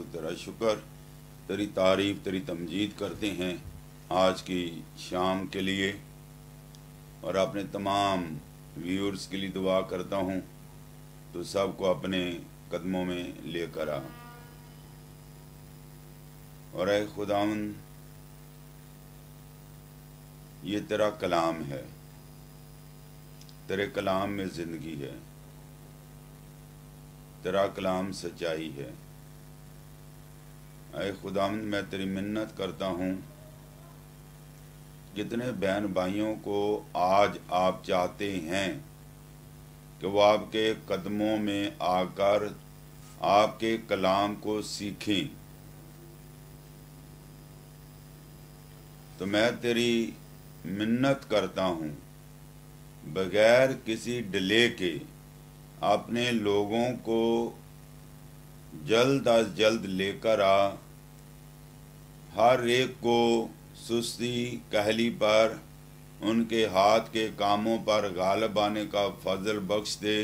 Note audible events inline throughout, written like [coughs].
सो तेरा शुक्र तेरी तारीफ तेरी तमजीद करते हैं आज की शाम के लिए और अपने तमाम व्यूअर्स के लिए दुआ करता हूँ तो सबको अपने कदमों में लेकर आ और अः खुदावन ये तेरा कलाम है तेरे कलाम में ज़िंदगी है तेरा कलाम सच्चाई है अः खुदामंद मैं तेरी मिन्नत करता हूँ जितने बहन भाइयों को आज आप चाहते हैं कि वो आपके कदमों में आकर आपके कलाम को सीखें तो मैं तेरी मिन्नत करता हूँ बगैर किसी डिले के अपने लोगों को जल्द अज जल्द लेकर आ हर एक को सुस्ती कहली पर उनके हाथ के कामों पर गालब आने का फजल बख्श दे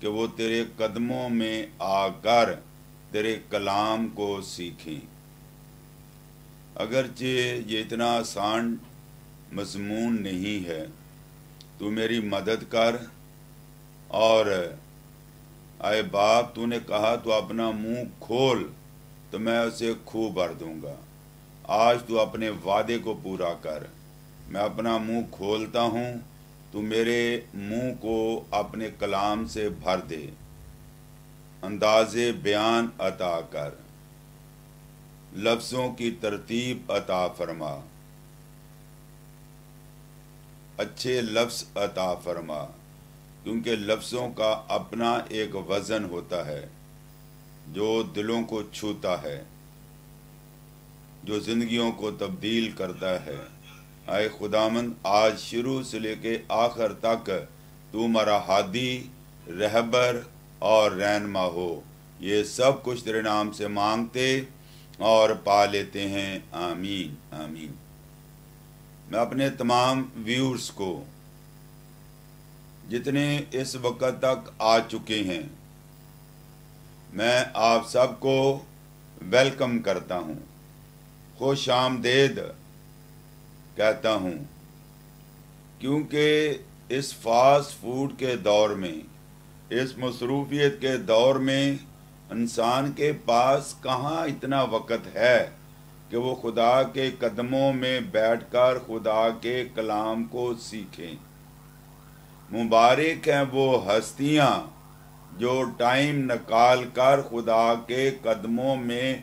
कि वो तेरे कदमों में आकर तेरे कलाम को सीखें अगरचे ये इतना आसान मजमून नहीं है तू मेरी मदद कर और आए बाप तूने कहा तू अपना मुंह खोल तो मैं उसे खूब भर दूंगा आज तू अपने वादे को पूरा कर मैं अपना मुंह खोलता हूँ तू मेरे मुंह को अपने कलाम से भर दे अंदाजे बयान अता कर लफ्ज़ों की तरतीब अता फरमा अच्छे लफ्ज़ अता फरमा क्योंकि लफ्ज़ों का अपना एक वज़न होता है जो दिलों को छूता है जो ज़िंदगियों को तब्दील करता है आए खुदामंद आज शुरू से लेके आखिर तक तू मरा हादी रहबर और रहनमा हो ये सब कुछ तेरे नाम से मांगते और पा लेते हैं आमीन आमीन मैं अपने तमाम व्यूअर्स को जितने इस वक्त तक आ चुके हैं मैं आप सबको वेलकम करता हूं खुश आमदेद कहता हूं क्योंकि इस फास्ट फूड के दौर में इस मसरूफियत के दौर में इंसान के पास कहाँ इतना वक़्त है कि वो खुदा के कदमों में बैठकर खुदा के कलाम को सीखें मुबारक हैं वो हस्तियाँ जो टाइम निकाल कर खुदा के कदमों में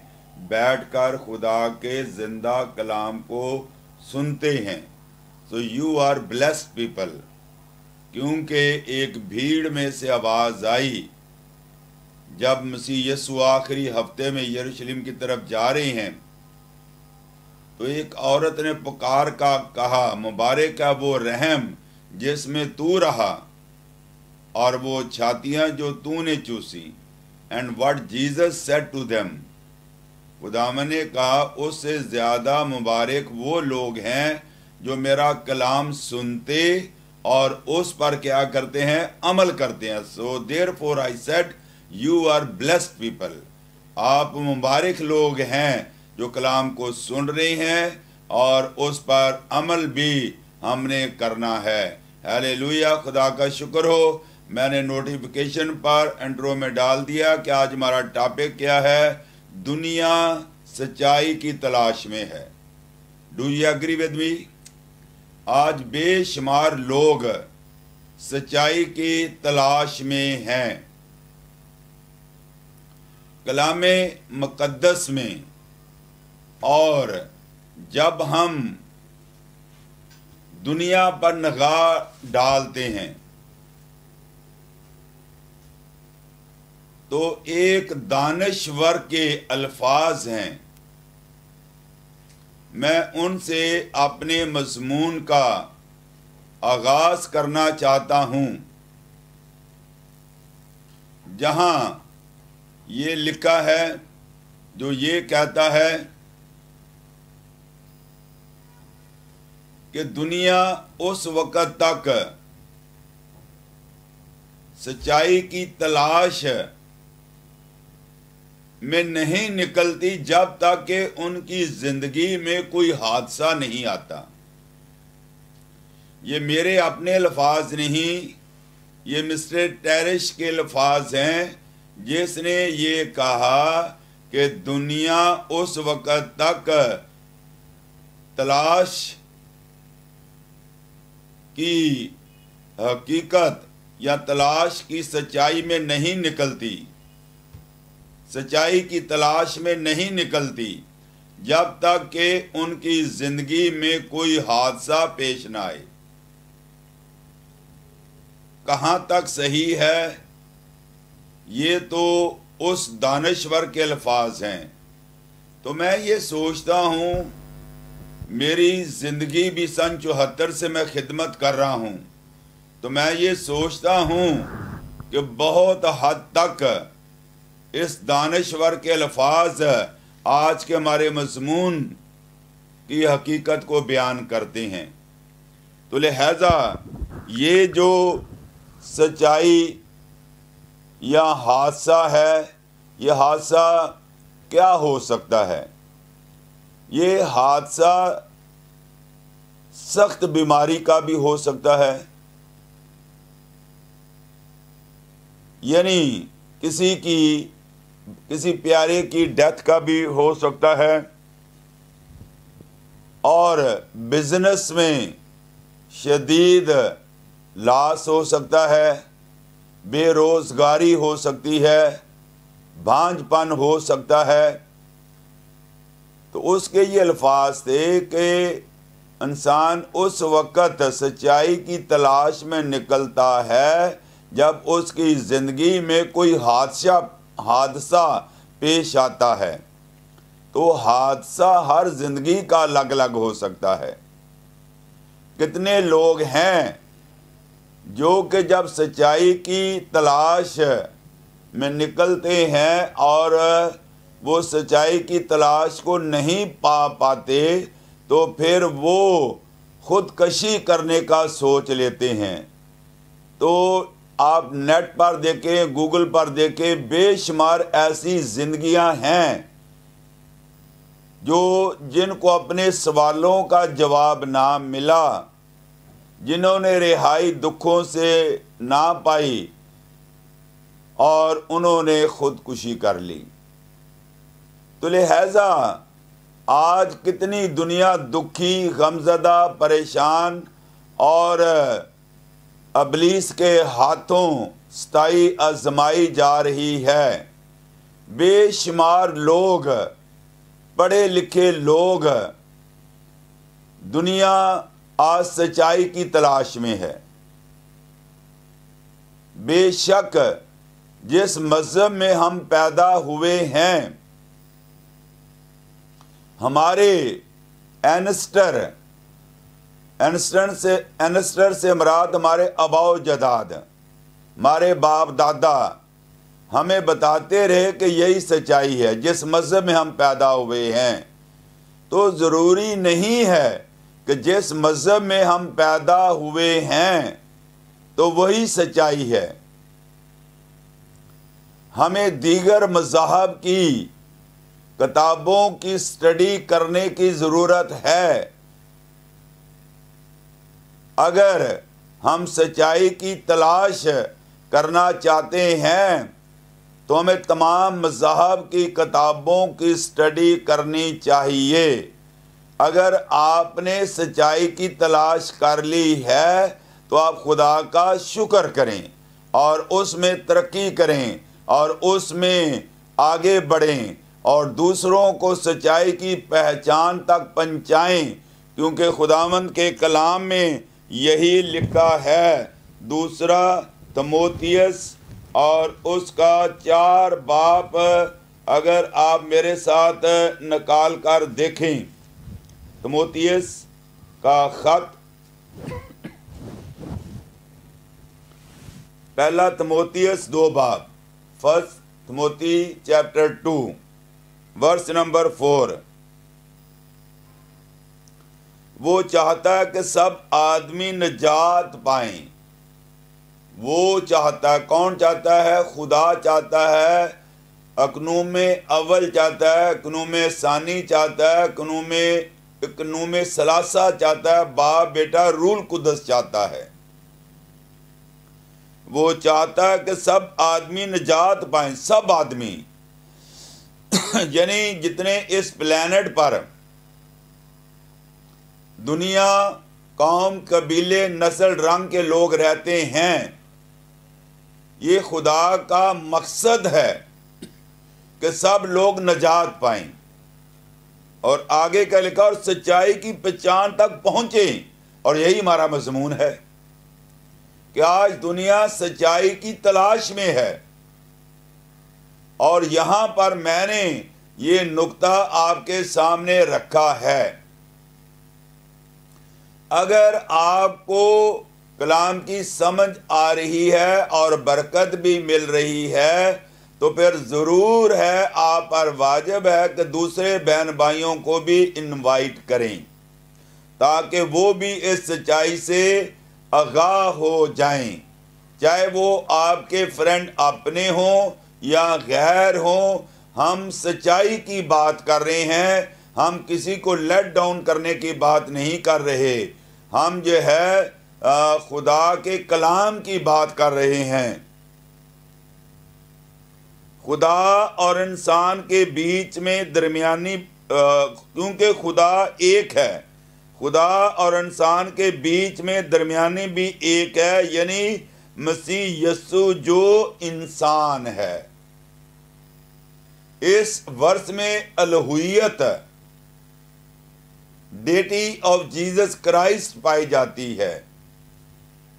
बैठकर खुदा के जिंदा कलाम को सुनते हैं so you are blessed people क्योंकि एक भीड़ में से आवाज़ आई जब मसीह यसु आखिरी हफ्ते में यरूशलेम की तरफ जा रहे हैं तो एक औरत ने पुकार का कहा मुबारक है वो रहम जिसमें तू रहा और वो छातियां जो तूने चूसी and what Jesus said to them उदाम ने कहा उससे ज़्यादा मुबारक वो लोग हैं जो मेरा कलाम सुनते और उस पर क्या करते हैं अमल करते हैं so therefore I said you are blessed people आप मुबारक लोग हैं जो कलाम को सुन रहे हैं और उस पर अमल भी हमने करना है हालेलुया खुदा का शुक्र हो मैंने नोटिफिकेशन पर एंट्रो में डाल दिया कि आज हमारा टॉपिक क्या है दुनिया सच्चाई की तलाश में है do you agree with me आज बेशुमार लोग सच्चाई की तलाश में हैं कलाम मुकद्दस में और जब हम दुनिया पर नगा डालते हैं तो एक दानश्वर के अल्फाज हैं मैं उनसे अपने मजमून का आगाज करना चाहता हूं जहां ये लिखा है जो ये कहता है कि दुनिया उस वक़्त तक सच्चाई की तलाश में नहीं निकलती जब तक कि उनकी ज़िंदगी में कोई हादसा नहीं आता ये मेरे अपने अल्फाज नहीं ये मिस्टर टेरिश के अल्फाज हैं जिसने ये कहा कि दुनिया उस वक़्त तक तलाश की हकीकत या तलाश की सच्चाई में नहीं निकलती सच्चाई की तलाश में नहीं निकलती जब तक कि उनकी जिंदगी में कोई हादसा पेश न आए कहाँ तक सही है ये तो उस दानश्वर के अल्फाज हैं तो मैं ये सोचता हूँ मेरी ज़िंदगी भी सन चौहत्तर से मैं खिदमत कर रहा हूँ तो मैं ये सोचता हूँ कि बहुत हद तक इस दानश्वर के अल्फाज आज के हमारे मजमून की हकीकत को बयान करते हैं तो लिहाजा ये जो सच्चाई या हादसा है यह हादसा क्या हो सकता है ये हादसा सख्त बीमारी का भी हो सकता है यानी किसी की किसी प्यारे की डेथ का भी हो सकता है और बिजनेस में शदीद लाश हो सकता है बेरोज़गारी हो सकती है भांजपन हो सकता है तो उसके ये अल्फाज थे कि इंसान उस वक़्त सच्चाई की तलाश में निकलता है जब उसकी ज़िंदगी में कोई हादसा हादसा पेश आता है तो हादसा हर ज़िंदगी का अलग अलग हो सकता है कितने लोग हैं जो कि जब सच्चाई की तलाश में निकलते हैं और वो सच्चाई की तलाश को नहीं पा पाते तो फिर वो खुदकशी करने का सोच लेते हैं तो आप नेट पर देखें गूगल पर देखें बेशुमार ऐसी जिंदगियां हैं जो जिनको अपने सवालों का जवाब ना मिला जिन्होंने रिहाई दुखों से ना पाई और उन्होंने खुदकुशी कर ली तो लिहाजा आज कितनी दुनिया दुखी गमजदा परेशान और अबलीस के हाथों स्थाई आजमाई जा रही है बेशुमार लोग पढ़े लिखे लोग दुनिया आज सच्चाई की तलाश में है बेशक जिस मज़हब में हम पैदा हुए हैं हमारे एनस्टर एनस्टर से एनस्टर से मराद हमारे अबाव जदाद हमारे बाप दादा हमें बताते रहे कि यही सच्चाई है जिस मज़हब में हम पैदा हुए हैं तो ज़रूरी नहीं है कि जिस मज़हब में हम पैदा हुए हैं तो वही सच्चाई है हमें दीगर मजहब की किताबों की स्टडी करने की ज़रूरत है अगर हम सच्चाई की तलाश करना चाहते हैं तो हमें तमाम मजहब की किताबों की स्टडी करनी चाहिए अगर आपने सच्चाई की तलाश कर ली है तो आप खुदा का शुक्र करें और उसमें तरक्की करें और उसमें आगे बढ़ें और दूसरों को सच्चाई की पहचान तक पहुँचाएँ क्योंकि खुदावंद के कलाम में यही लिखा है दूसरा तमोतियस और उसका चार बाप अगर आप मेरे साथ निकाल कर देखें तमोतियस का ख़त पहला तमोतियस दो बाप first Timothy chapter two verse number four वो चाहता है कि सब आदमी निजात पाए वो चाहता है कौन चाहता है खुदा चाहता है अकनू में अव्वल चाहता है अकनू में सानी चाहता है अकनू में सलासा चाहता है बाप बेटा रूल कुदस चाहता है वो चाहता है कि सब आदमी निजात पाए सब आदमी [coughs] यानी जितने इस प्लैनेट पर दुनिया कौम कबीले नस्ल रंग के लोग रहते हैं ये खुदा का मकसद है कि सब लोग नजात पाए और आगे का लिखा और सच्चाई की पहचान तक पहुंचे और यही हमारा मजमून है कि आज दुनिया सच्चाई की तलाश में है और यहाँ पर मैंने ये नुक्ता आपके सामने रखा है अगर आपको कलाम की समझ आ रही है और बरकत भी मिल रही है तो फिर ज़रूर है आप पर वाजिब है कि दूसरे बहन भाइयों को भी इनवाइट करें ताकि वो भी इस सच्चाई से आगाह हो जाएं चाहे वो आपके फ्रेंड अपने हों या गैर हो हम सच्चाई की बात कर रहे हैं हम किसी को लेट डाउन करने की बात नहीं कर रहे हम जो है खुदा के कलाम की बात कर रहे हैं खुदा और इंसान के बीच में दरमियानी क्योंकि खुदा एक है खुदा और इंसान के बीच में दरमियानी भी एक है यानी मसीह यस्सु जो इंसान है इस वर्ष में अलहुयत डेटी ऑफ जीसस क्राइस्ट पाई जाती है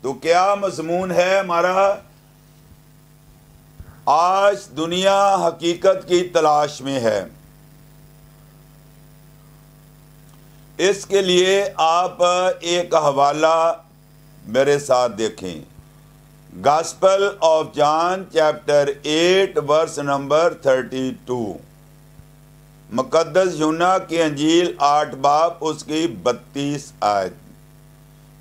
तो क्या मजमून है हमारा आज दुनिया हकीकत की तलाश में है इसके लिए आप एक हवाला मेरे साथ देखें of John chapter eight verse number thirty two मुकदस यूना की अंजील आठ बाप उसकी बत्तीस आयत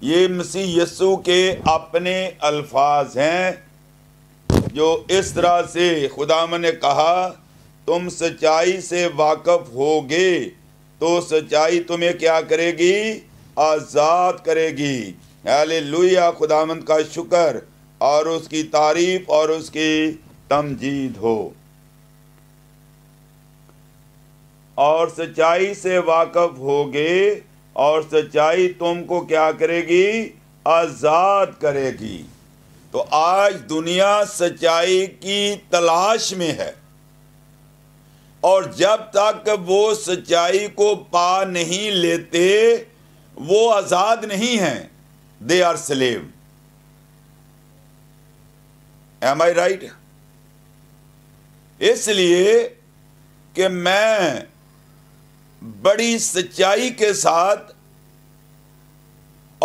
ये मसीह यसु के अपने अल्फाज हैं जो इस तरह से खुदाम ने कहा तुम सच्चाई से वाकफ होगे तो सच्चाई तुम्हें क्या करेगी आज़ाद करेगी हालेलुया खुदामंद का शुक्र और उसकी तारीफ और उसकी तमजीद हो और सच्चाई से वाकफ होगे और सच्चाई तुमको क्या करेगी आज़ाद करेगी तो आज दुनिया सच्चाई की तलाश में है और जब तक वो सच्चाई को पा नहीं लेते वो आज़ाद नहीं है they are slave am I right इसलिए कि मैं बड़ी सच्चाई के साथ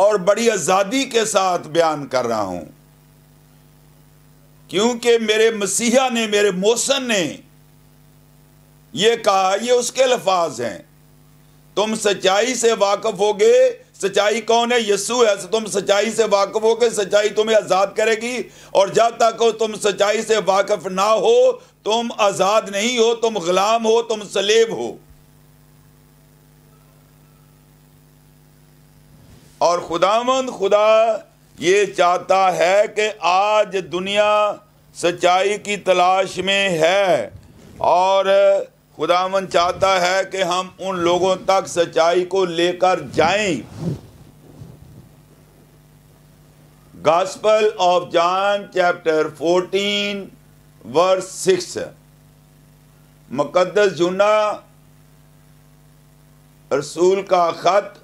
और बड़ी आज़ादी के साथ बयान कर रहा हूं क्योंकि मेरे मसीहा ने मेरे मोसन ने यह कहा यह उसके अल्फाज हैं तुम सच्चाई से वाकफ होगे सच्चाई कौन है यस्सु है तुम सच्चाई से वाकफ हो के सच्चाई तुम्हें आज़ाद करेगी और जब तक तुम सच्चाई से वाकफ ना हो तुम आज़ाद नहीं हो तुम गुलाम हो तुम सलेब हो और खुदामंद खुदा ये चाहता है कि आज दुनिया सच्चाई की तलाश में है और खुदावन चाहता है कि हम उन लोगों तक सच्चाई को लेकर जाएं gospel of John chapter 14 verse 6 मुकदस जुना रसूल का ख़त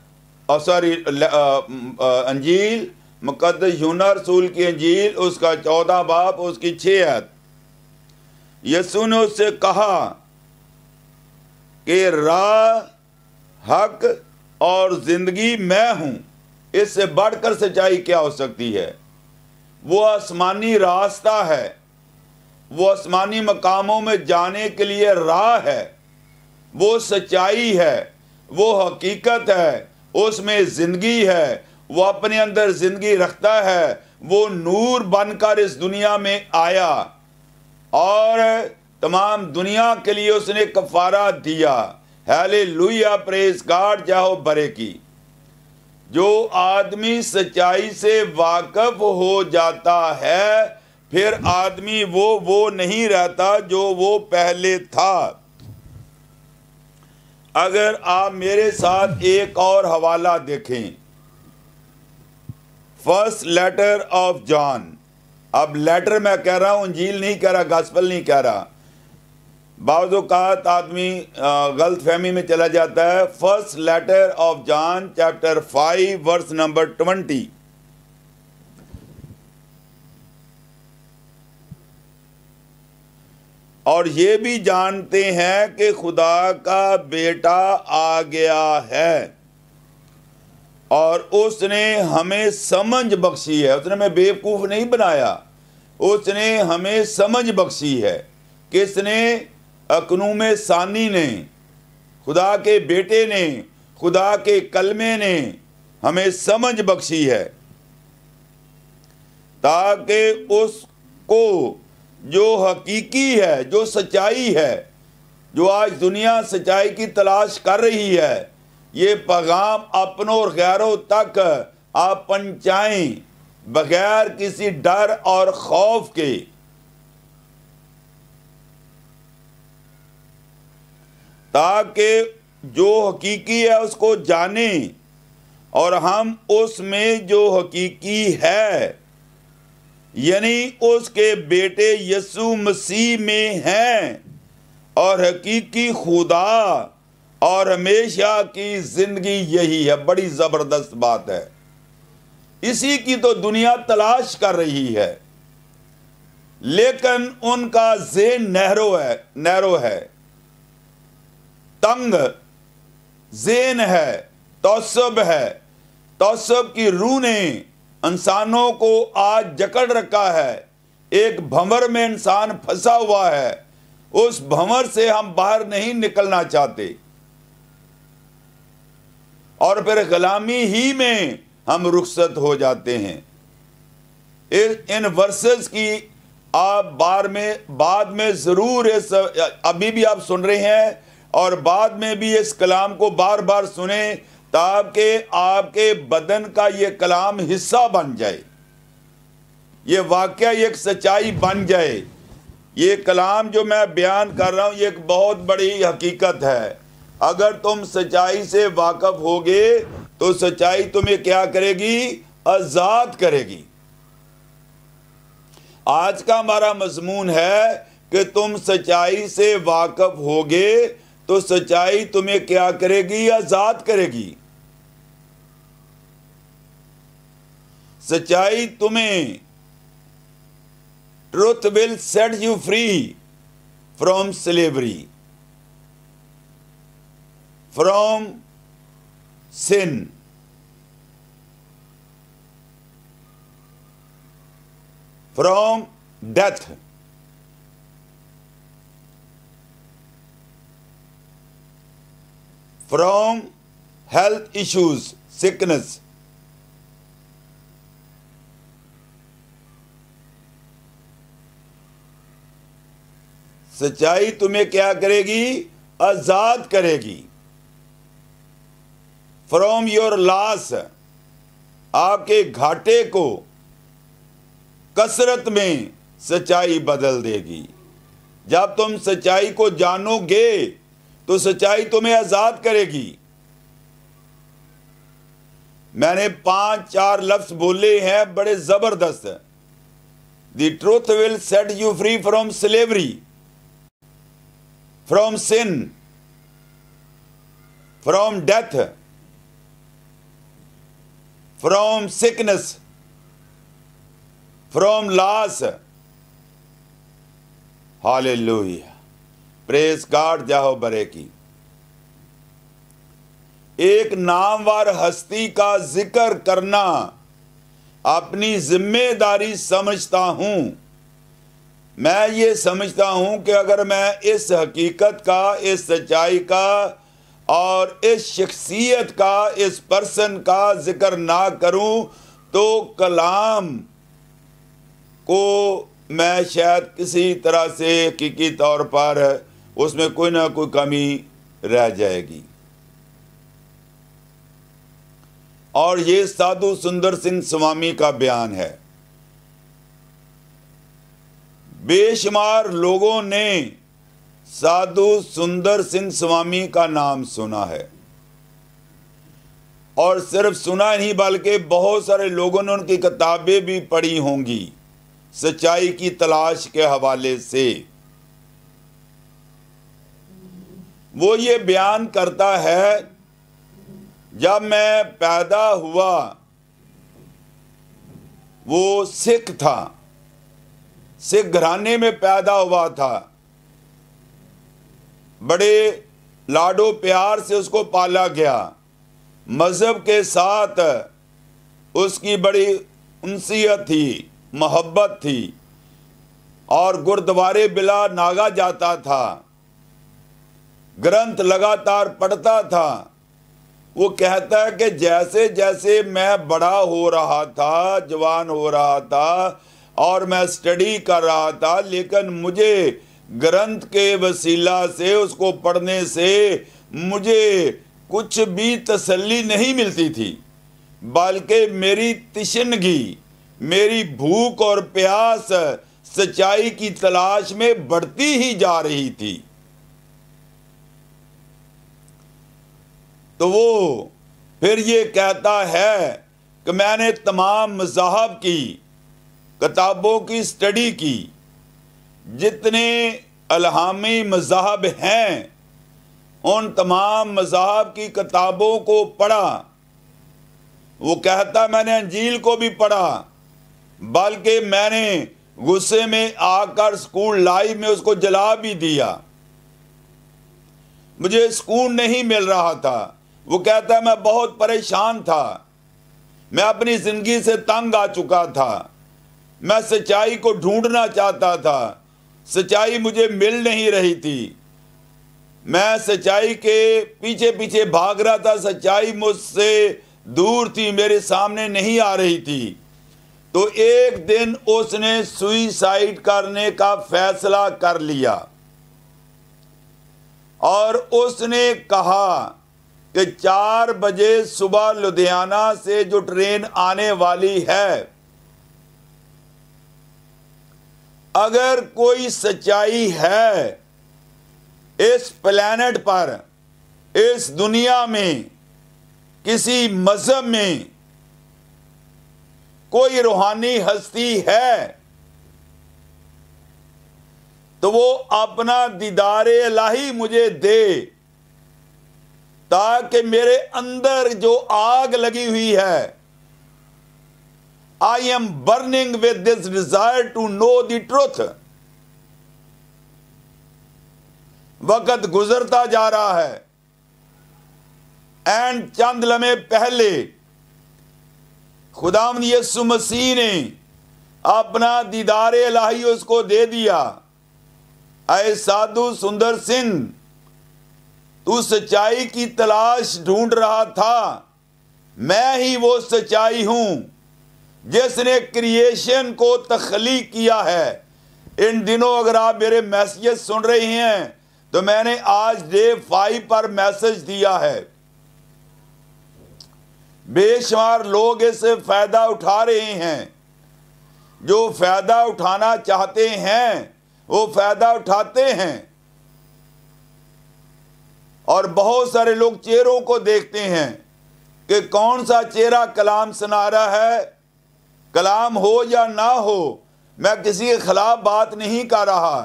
और सॉरी अंजील मुकदस जुना रसूल की अंजील उसका चौदह बाप उसकी छह हत यसु ने उससे कहा कि राह हक और ज़िंदगी मैं हूं इससे बढ़कर सच्चाई क्या हो सकती है वो आसमानी रास्ता है वो आसमानी मकामों में जाने के लिए राह है वो सच्चाई है वो हकीकत है उसमें ज़िंदगी है वो अपने अंदर ज़िंदगी रखता है वो नूर बनकर इस दुनिया में आया और तमाम दुनिया के लिए उसने कफारा दिया हैले लुया प्रेस कार्ड जाओ बरे की जो आदमी सच्चाई से वाकफ हो जाता है फिर आदमी वो वो नहीं रहता जो वो पहले था अगर आप मेरे साथ एक और हवाला देखें फर्स्ट लेटर ऑफ जॉन अब लेटर मैं कह रहा हूं इंजील नहीं कह रहा गास्पल नहीं कह रहा बाज़ात आदमी गलत फहमी में चला जाता है first letter of John chapter five verse number twenty और ये भी जानते हैं कि खुदा का बेटा आ गया है और उसने हमें समझ बख्शी है उसने हमें बेवकूफ़ नहीं बनाया उसने हमें समझ बख्शी है किसने अकनूम सानी ने खुदा के बेटे ने खुदा के कलमे ने हमें समझ बख्शी है ताकि उसको जो हकीकी है जो सच्चाई है जो आज दुनिया सच्चाई की तलाश कर रही है ये पैगाम अपनों और गैरों तक आप पहुँचाएँ बगैर किसी डर और खौफ के ताकि जो हकीकी है उसको जाने और हम उसमें जो हकीकी है यानी उसके बेटे यसु मसीह में हैं और हकीकी खुदा और हमेशा की ज़िंदगी यही है बड़ी ज़बरदस्त बात है इसी की तो दुनिया तलाश कर रही है लेकिन उनका जेन नहरो है नहरो है तंग जेन है तोसब है तोसब की रूह ने इंसानों को आज जकड़ रखा है एक भंवर में इंसान फंसा हुआ है उस भंवर से हम बाहर नहीं निकलना चाहते और फिर गुलामी ही में हम रुखसत हो जाते हैं इन वर्सेस की आप बार में बाद में ज़रूर इस अभी भी आप सुन रहे हैं और बाद में भी इस कलाम को बार बार सुने ताकि आपके बदन का ये कलाम हिस्सा बन जाए ये वाक़ एक सच्चाई बन जाए ये कलाम जो मैं बयान कर रहा हूँ ये एक बहुत बड़ी हकीकत है अगर तुम सच्चाई से वाकफ होगे तो सच्चाई तुम्हें क्या करेगी आज़ाद करेगी आज का हमारा मजमून है कि तुम सच्चाई से वाकफ होगे तो सच्चाई तुम्हें क्या करेगी आजाद करेगी सच्चाई तुम्हें truth will set you free from slavery from sin from death from health issues, sickness. सच्चाई तुम्हें क्या करेगी आजाद करेगी फ्रॉम योर लॉस आपके घाटे को कसरत में सच्चाई बदल देगी जब तुम सच्चाई को जानोगे तो सच्चाई तुम्हें आज़ाद करेगी मैंने पांच चार लफ्ज बोले हैं बड़े ज़बरदस्त truth will set you free from slavery from sin from death from sickness from loss hallelujah praise God जाहो बरे की एक नामवार हस्ती का जिक्र करना अपनी जिम्मेदारी समझता हूं मैं ये समझता हूं कि अगर मैं इस हकीकत का इस सच्चाई का और इस शख्सियत का इस पर्सन का जिक्र ना करूं तो कलाम को मैं शायद किसी तरह से हकीकी तौर पर उसमें कोई ना कोई कमी रह जाएगी और ये साधु सुंदर सिंह स्वामी का बयान है बेशुमार लोगों ने साधु सुंदर सिंह स्वामी का नाम सुना है और सिर्फ सुना नहीं बल्कि बहुत सारे लोगों ने उनकी किताबें भी पढ़ी होंगी सच्चाई की तलाश के हवाले से वो ये बयान करता है जब मैं पैदा हुआ वो सिख था सिख घराने में पैदा हुआ था बड़े लाडो प्यार से उसको पाला गया मज़हब के साथ उसकी बड़ी उनसीयत थी मोहब्बत थी और गुरुद्वारे बिला नागा जाता था ग्रंथ लगातार पढ़ता था वो कहता है कि जैसे जैसे मैं बड़ा हो रहा था जवान हो रहा था और मैं स्टडी कर रहा था लेकिन मुझे ग्रंथ के वसीला से उसको पढ़ने से मुझे कुछ भी तसल्ली नहीं मिलती थी बल्कि मेरी तिशनगी मेरी भूख और प्यास सच्चाई की तलाश में बढ़ती ही जा रही थी तो वो फिर ये कहता है कि मैंने तमाम मजहब की किताबों की स्टडी की जितने अलहमी मजाहब हैं उन तमाम मजहब की किताबों को पढ़ा वो कहता मैंने अंजील को भी पढ़ा बल्कि मैंने गुस्से में आकर स्कूल लाइव में उसको जला भी दिया मुझे सुकून नहीं मिल रहा था वो कहता है मैं बहुत परेशान था मैं अपनी ज़िंदगी से तंग आ चुका था मैं सच्चाई को ढूंढना चाहता था सच्चाई मुझे मिल नहीं रही थी मैं सच्चाई के पीछे पीछे भाग रहा था सच्चाई मुझसे दूर थी मेरे सामने नहीं आ रही थी तो एक दिन उसने सुइसाइड करने का फैसला कर लिया और उसने कहा कि चार बजे सुबह लुधियाना से जो ट्रेन आने वाली है अगर कोई सच्चाई है इस प्लैनेट पर इस दुनिया में किसी मजहब में कोई रूहानी हस्ती है तो वो अपना दीदार लाही मुझे दे ताकि मेरे अंदर जो आग लगी हुई है I am burning with this desire to know the truth वक्त गुजरता जा रहा है एंड चंद लमे पहले खुदाम यसु मसीह ने अपना दीदार लाही उसको दे दिया अय साधु सुंदर सिंह तू सच्चाई की तलाश ढूंढ रहा था मैं ही वो सच्चाई हूं जिसने क्रिएशन को तख्लीक किया है इन दिनों अगर आप मेरे मैसेज सुन रहे हैं तो मैंने आज डे फाइव पर मैसेज दिया है बेशुमार लोग इसे फ़ायदा उठा रहे हैं जो फ़ायदा उठाना चाहते हैं वो फ़ायदा उठाते हैं और बहुत सारे लोग चेहरों को देखते हैं कि कौन सा चेहरा कलाम सुना रहा है कलाम हो या ना हो मैं किसी के खिलाफ बात नहीं कर रहा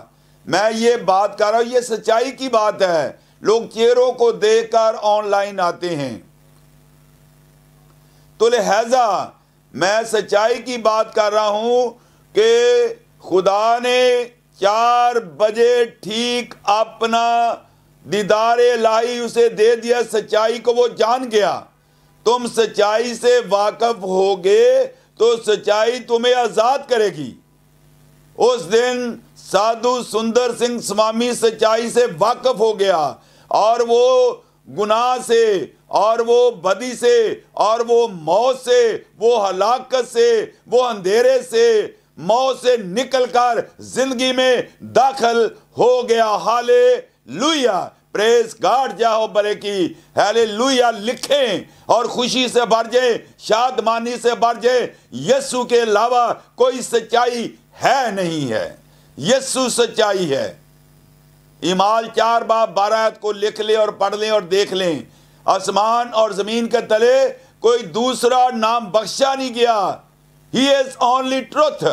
मैं ये बात कर रहा हूँ ये सच्चाई की बात है लोग चेहरों को देखकर ऑनलाइन आते हैं तो लिहाजा मैं सच्चाई की बात कर रहा हूं कि खुदा ने चार बजे ठीक अपना दीदार लाही उसे दे दिया सच्चाई को वो जान गया तुम सच्चाई से वाकफ होगे तो सच्चाई तुम्हें आज़ाद करेगी उस दिन साधु सुंदर सिंह स्वामी सच्चाई से वाकफ हो गया और वो गुनाह से और वो बदी से और वो मौत से वो हलाकत से वो अंधेरे से मौत से निकलकर जिंदगी में दाखिल हो गया हाले लुया प्रेस गार्ड जाओ बरे की हेले लुया लिखें और खुशी से भर जाए शादमानी से भर जाए यस्सु के अलावा कोई सच्चाई है नहीं है यस्सु सच्चाई है इमाल चार बाप बारात को लिख लें और पढ़ लें और देख लें आसमान और ज़मीन के तले कोई दूसरा नाम बख्शा नहीं गया he is only truth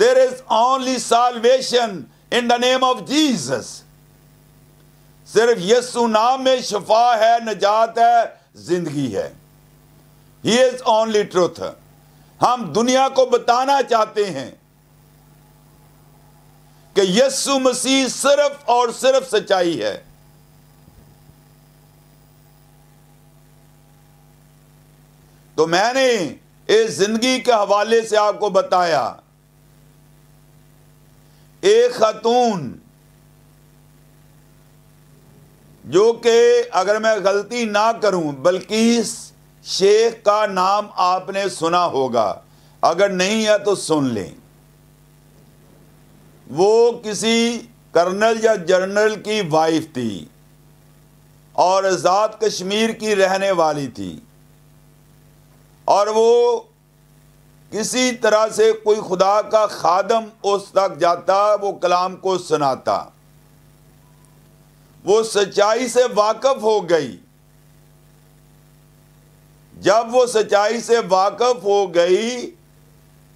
there is only salvation in the name of Jesus सिर्फ यसु नाम में शफा है नजात है जिंदगी है ही इज ओनली ट्रुथ हम दुनिया को बताना चाहते हैं कि यसु मसीह सिर्फ और सिर्फ सच्चाई है तो मैंने इस जिंदगी के हवाले से आपको बताया एक खातून जो कि अगर मैं गलती ना करूं बल्कि शेख का नाम आपने सुना होगा अगर नहीं है तो सुन लें वो किसी कर्नल या जनरल की वाइफ थी और आज़ाद कश्मीर की रहने वाली थी और वो किसी तरह से कोई खुदा का खादम उस तक जाता वो कलाम को सुनाता वो सच्चाई से वाकफ हो गई जब वो सच्चाई से वाकफ हो गई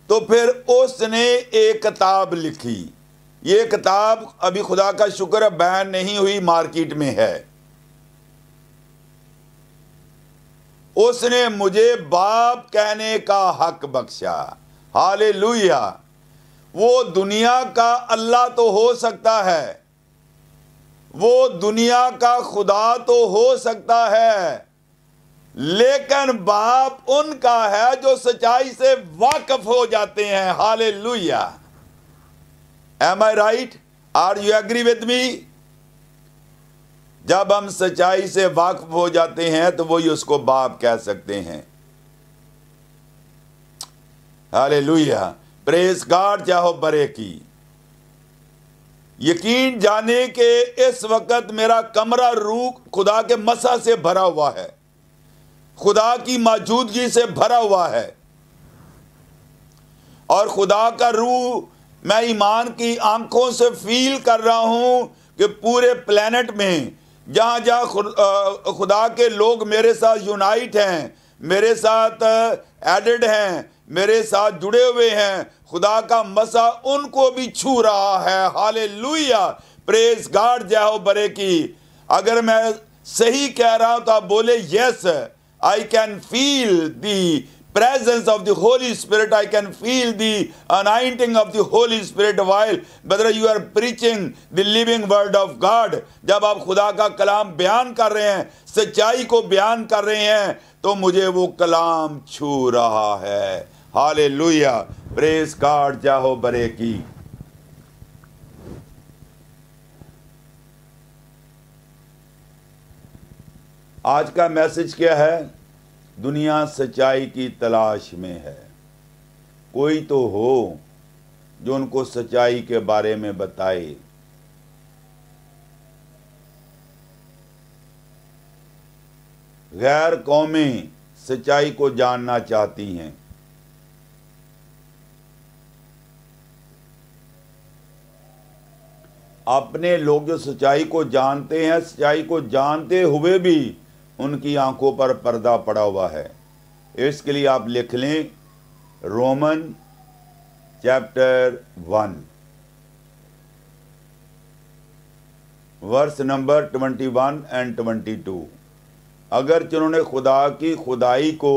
तो फिर उसने एक किताब लिखी ये किताब अभी खुदा का शुक्र बैन नहीं हुई मार्केट में है उसने मुझे बाप कहने का हक बख्शा हाले वो दुनिया का अल्लाह तो हो सकता है वो दुनिया का खुदा तो हो सकता है लेकिन बाप उनका है जो सच्चाई से वाकफ हो जाते हैं hallelujah am I right are you agree with me जब हम सच्चाई से वाकफ हो जाते हैं तो वही उसको बाप कह सकते हैं हाले लुया प्रेस गार्ड चाहो बरे की यकीन जाने के इस वक्त मेरा कमरा रूह खुदा के मसा से भरा हुआ है खुदा की मौजूदगी से भरा हुआ है और खुदा का रूह मैं ईमान की आंखों से फील कर रहा हूं कि पूरे प्लेनेट में जहां जहां खुदा के लोग मेरे साथ यूनाइट हैं मेरे साथ एडेड हैं मेरे साथ जुड़े हुए हैं खुदा का मसा उनको भी छू रहा है हाले लुया प्रेस गार्ड जाओ बरे की अगर मैं सही कह रहा हूं तो आप बोले yes I can feel the presence of the Holy Spirit I can feel the anointing of the Holy Spirit while brother you are preaching the living word of God जब आप खुदा का कलाम बयान कर रहे हैं सच्चाई को बयान कर रहे हैं तो मुझे वो कलाम छू रहा है हाले लुया प्रेस कार्ड जाहो बरे की आज का मैसेज क्या है दुनिया सच्चाई की तलाश में है कोई तो हो जो उनको सच्चाई के बारे में बताए गैर कौमें सच्चाई को जानना चाहती हैं अपने लोग जो सच्चाई को जानते हैं सच्चाई को जानते हुए भी उनकी आंखों पर पर्दा पड़ा हुआ है इसके लिए आप लिख लें Roman chapter one verse number twenty one and twenty two अगर जिन्होंने खुदा की खुदाई को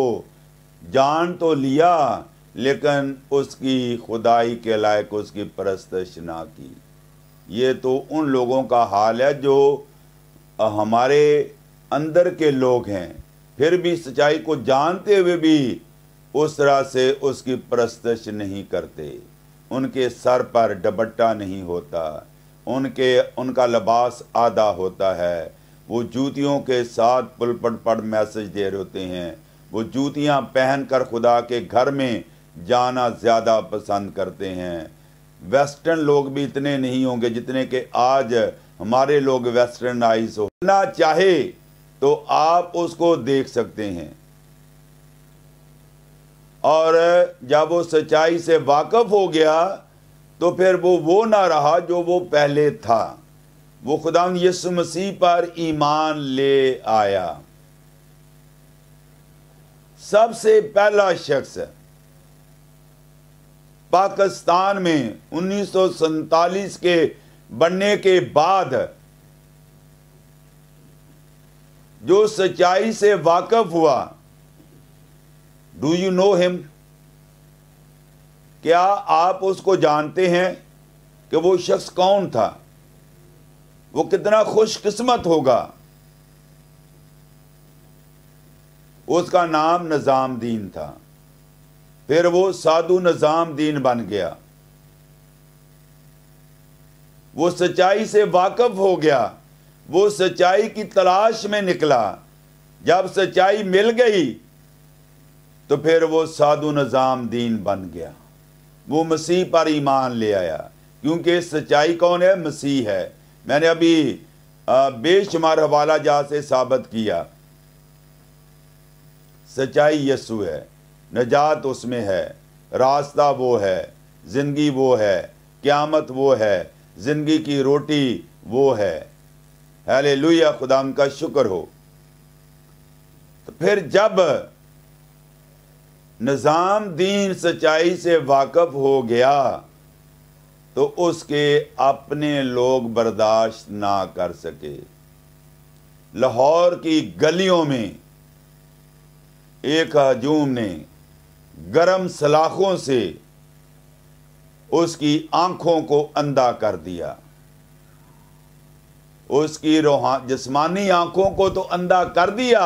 जान तो लिया लेकिन उसकी खुदाई के लायक उसकी परस्तश ना की ये तो उन लोगों का हाल है जो हमारे अंदर के लोग हैं फिर भी सच्चाई को जानते हुए भी उस तरह से उसकी प्रस्तश नहीं करते उनके सर पर डबट्टा नहीं होता उनके उनका लबास आधा होता है वो जूतियों के साथ पुल पर मैसेज दे रहे होते हैं वो जूतियाँ पहन कर खुदा के घर में जाना ज़्यादा पसंद करते हैं वेस्टर्न लोग भी इतने नहीं होंगे जितने के आज हमारे लोग वेस्टर्नाइज होना चाहे तो आप उसको देख सकते हैं और जब वो सच्चाई से वाकफ हो गया तो फिर वो वो ना रहा जो वो पहले था वो खुदा यसु मसीह पर ईमान ले आया सबसे पहला शख्स पाकिस्तान में उन्नीस के बनने के बाद जो सच्चाई से वाकफ हुआ डू यू नो हिम क्या आप उसको जानते हैं कि वो शख्स कौन था वो कितना खुशकिस्मत होगा उसका नाम निजामदीन था फिर वो साधु निज़ाम दीन बन गया वो सच्चाई से वाकफ हो गया वो सच्चाई की तलाश में निकला जब सच्चाई मिल गई तो फिर वो साधु निज़ाम दीन बन गया वो मसीह पर ईमान ले आया क्योंकि सच्चाई कौन है मसीह है मैंने अभी बेशुमार हवाला जा से साबित किया सच्चाई यसु है निजात उसमें है रास्ता वो है ज़िंदगी वो है क़्यामत वो है ज़िंदगी की रोटी वो है हेले लुया खुदाम का शुक्र हो तो फिर जब निज़ाम दीन सच्चाई से वाकफ़ हो गया तो उसके अपने लोग बर्दाश्त ना कर सके लाहौर की गलियों में एक हजूम ने गर्म सलाखों से उसकी आंखों को अंधा कर दिया उसकी रोहा जिस्मानी आंखों को तो अंधा कर दिया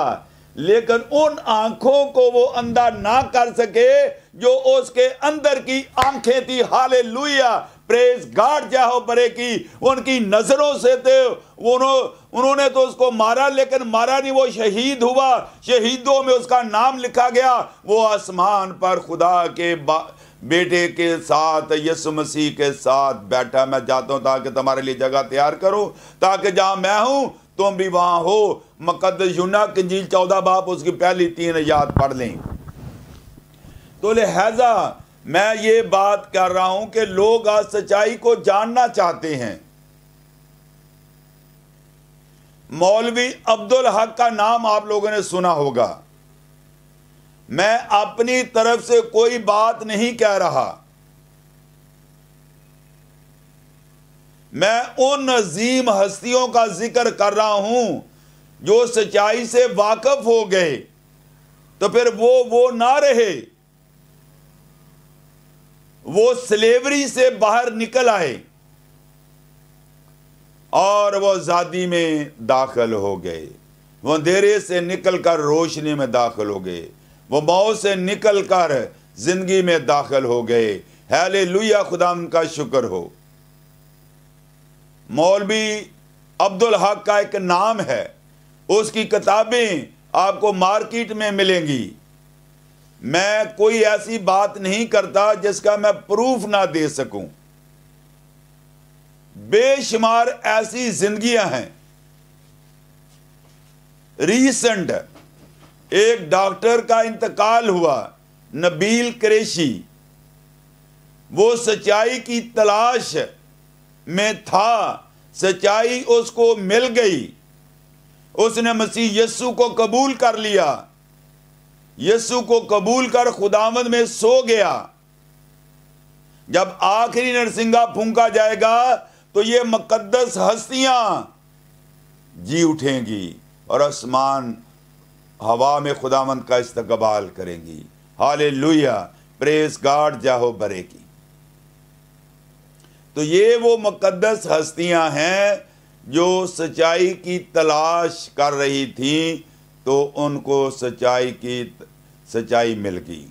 लेकिन उन आंखों को वो अंधा ना कर सके जो उसके अंदर की आंखें थी हाले लुया प्रेस गार्ड जाहो परे की उनकी नज़रों से थे तो उन्हों उन्होंने तो उसको मारा लेकिन मारा नहीं वो शहीद हुआ शहीदों में उसका नाम लिखा गया वो आसमान पर खुदा के बेटे के साथ यसु मसीह के साथ बैठा मैं जाता हूं ताकि तुम्हारे लिए जगह तैयार करो ताकि जहां मैं हूं तुम भी वहां हो मकदस युना की झील चौदह बाप उसकी पहली तीन याद पढ़ लें तो लिहाजा मैं ये बात कर रहा हूं कि लोग आज सच्चाई को जानना चाहते हैं मौलवी अब्दुल हक का नाम आप लोगों ने सुना होगा मैं अपनी तरफ से कोई बात नहीं कह रहा मैं उन अजीम हस्तियों का जिक्र कर रहा हूं जो सच्चाई से वाकफ हो गए तो फिर वो वो ना रहे वो स्लेवरी से बाहर निकल आए और वो आज़ादी में दाखिल हो गए वो अंधेरे से निकल कर रोशनी में दाखिल हो गए वो मौत से निकल कर जिंदगी में दाखिल हो गए हैले लुया खुदाम का शुक्र हो मौलवी अब्दुल हक का एक नाम है उसकी किताबें आपको मार्केट में मिलेंगी मैं कोई ऐसी बात नहीं करता जिसका मैं प्रूफ ना दे सकूं बेशुमार ऐसी जिंदगियां हैं रीसेंट एक डॉक्टर का इंतकाल हुआ नबील क्रेशी वो सच्चाई की तलाश में था सच्चाई उसको मिल गई उसने मसीह यस्सु को कबूल कर लिया यसु को कबूल कर खुदामद में सो गया जब आखिरी नरसिंगा फूंका जाएगा तो ये मकदस हस्तियां जी उठेंगी और आसमान हवा में खुदामंद का इस्तकबाल करेंगी हाले लुया प्रेस गार्ड जाहो बरे की तो ये वो मुकदस हस्तियां हैं जो सच्चाई की तलाश कर रही थीं तो उनको सच्चाई की सच्चाई मिल गई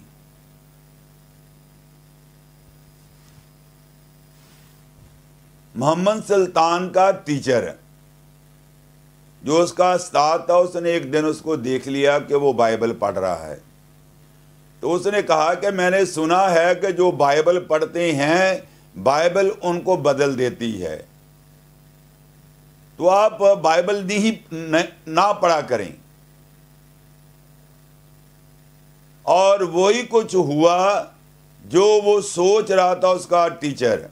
मोहम्मद सुल्तान का टीचर जो उसका उस्ताद था उसने एक दिन उसको देख लिया कि वो बाइबल पढ़ रहा है तो उसने कहा कि मैंने सुना है कि जो बाइबल पढ़ते हैं बाइबल उनको बदल देती है तो आप बाइबल नहीं ना पढ़ा करें और वही कुछ हुआ जो वो सोच रहा था उसका टीचर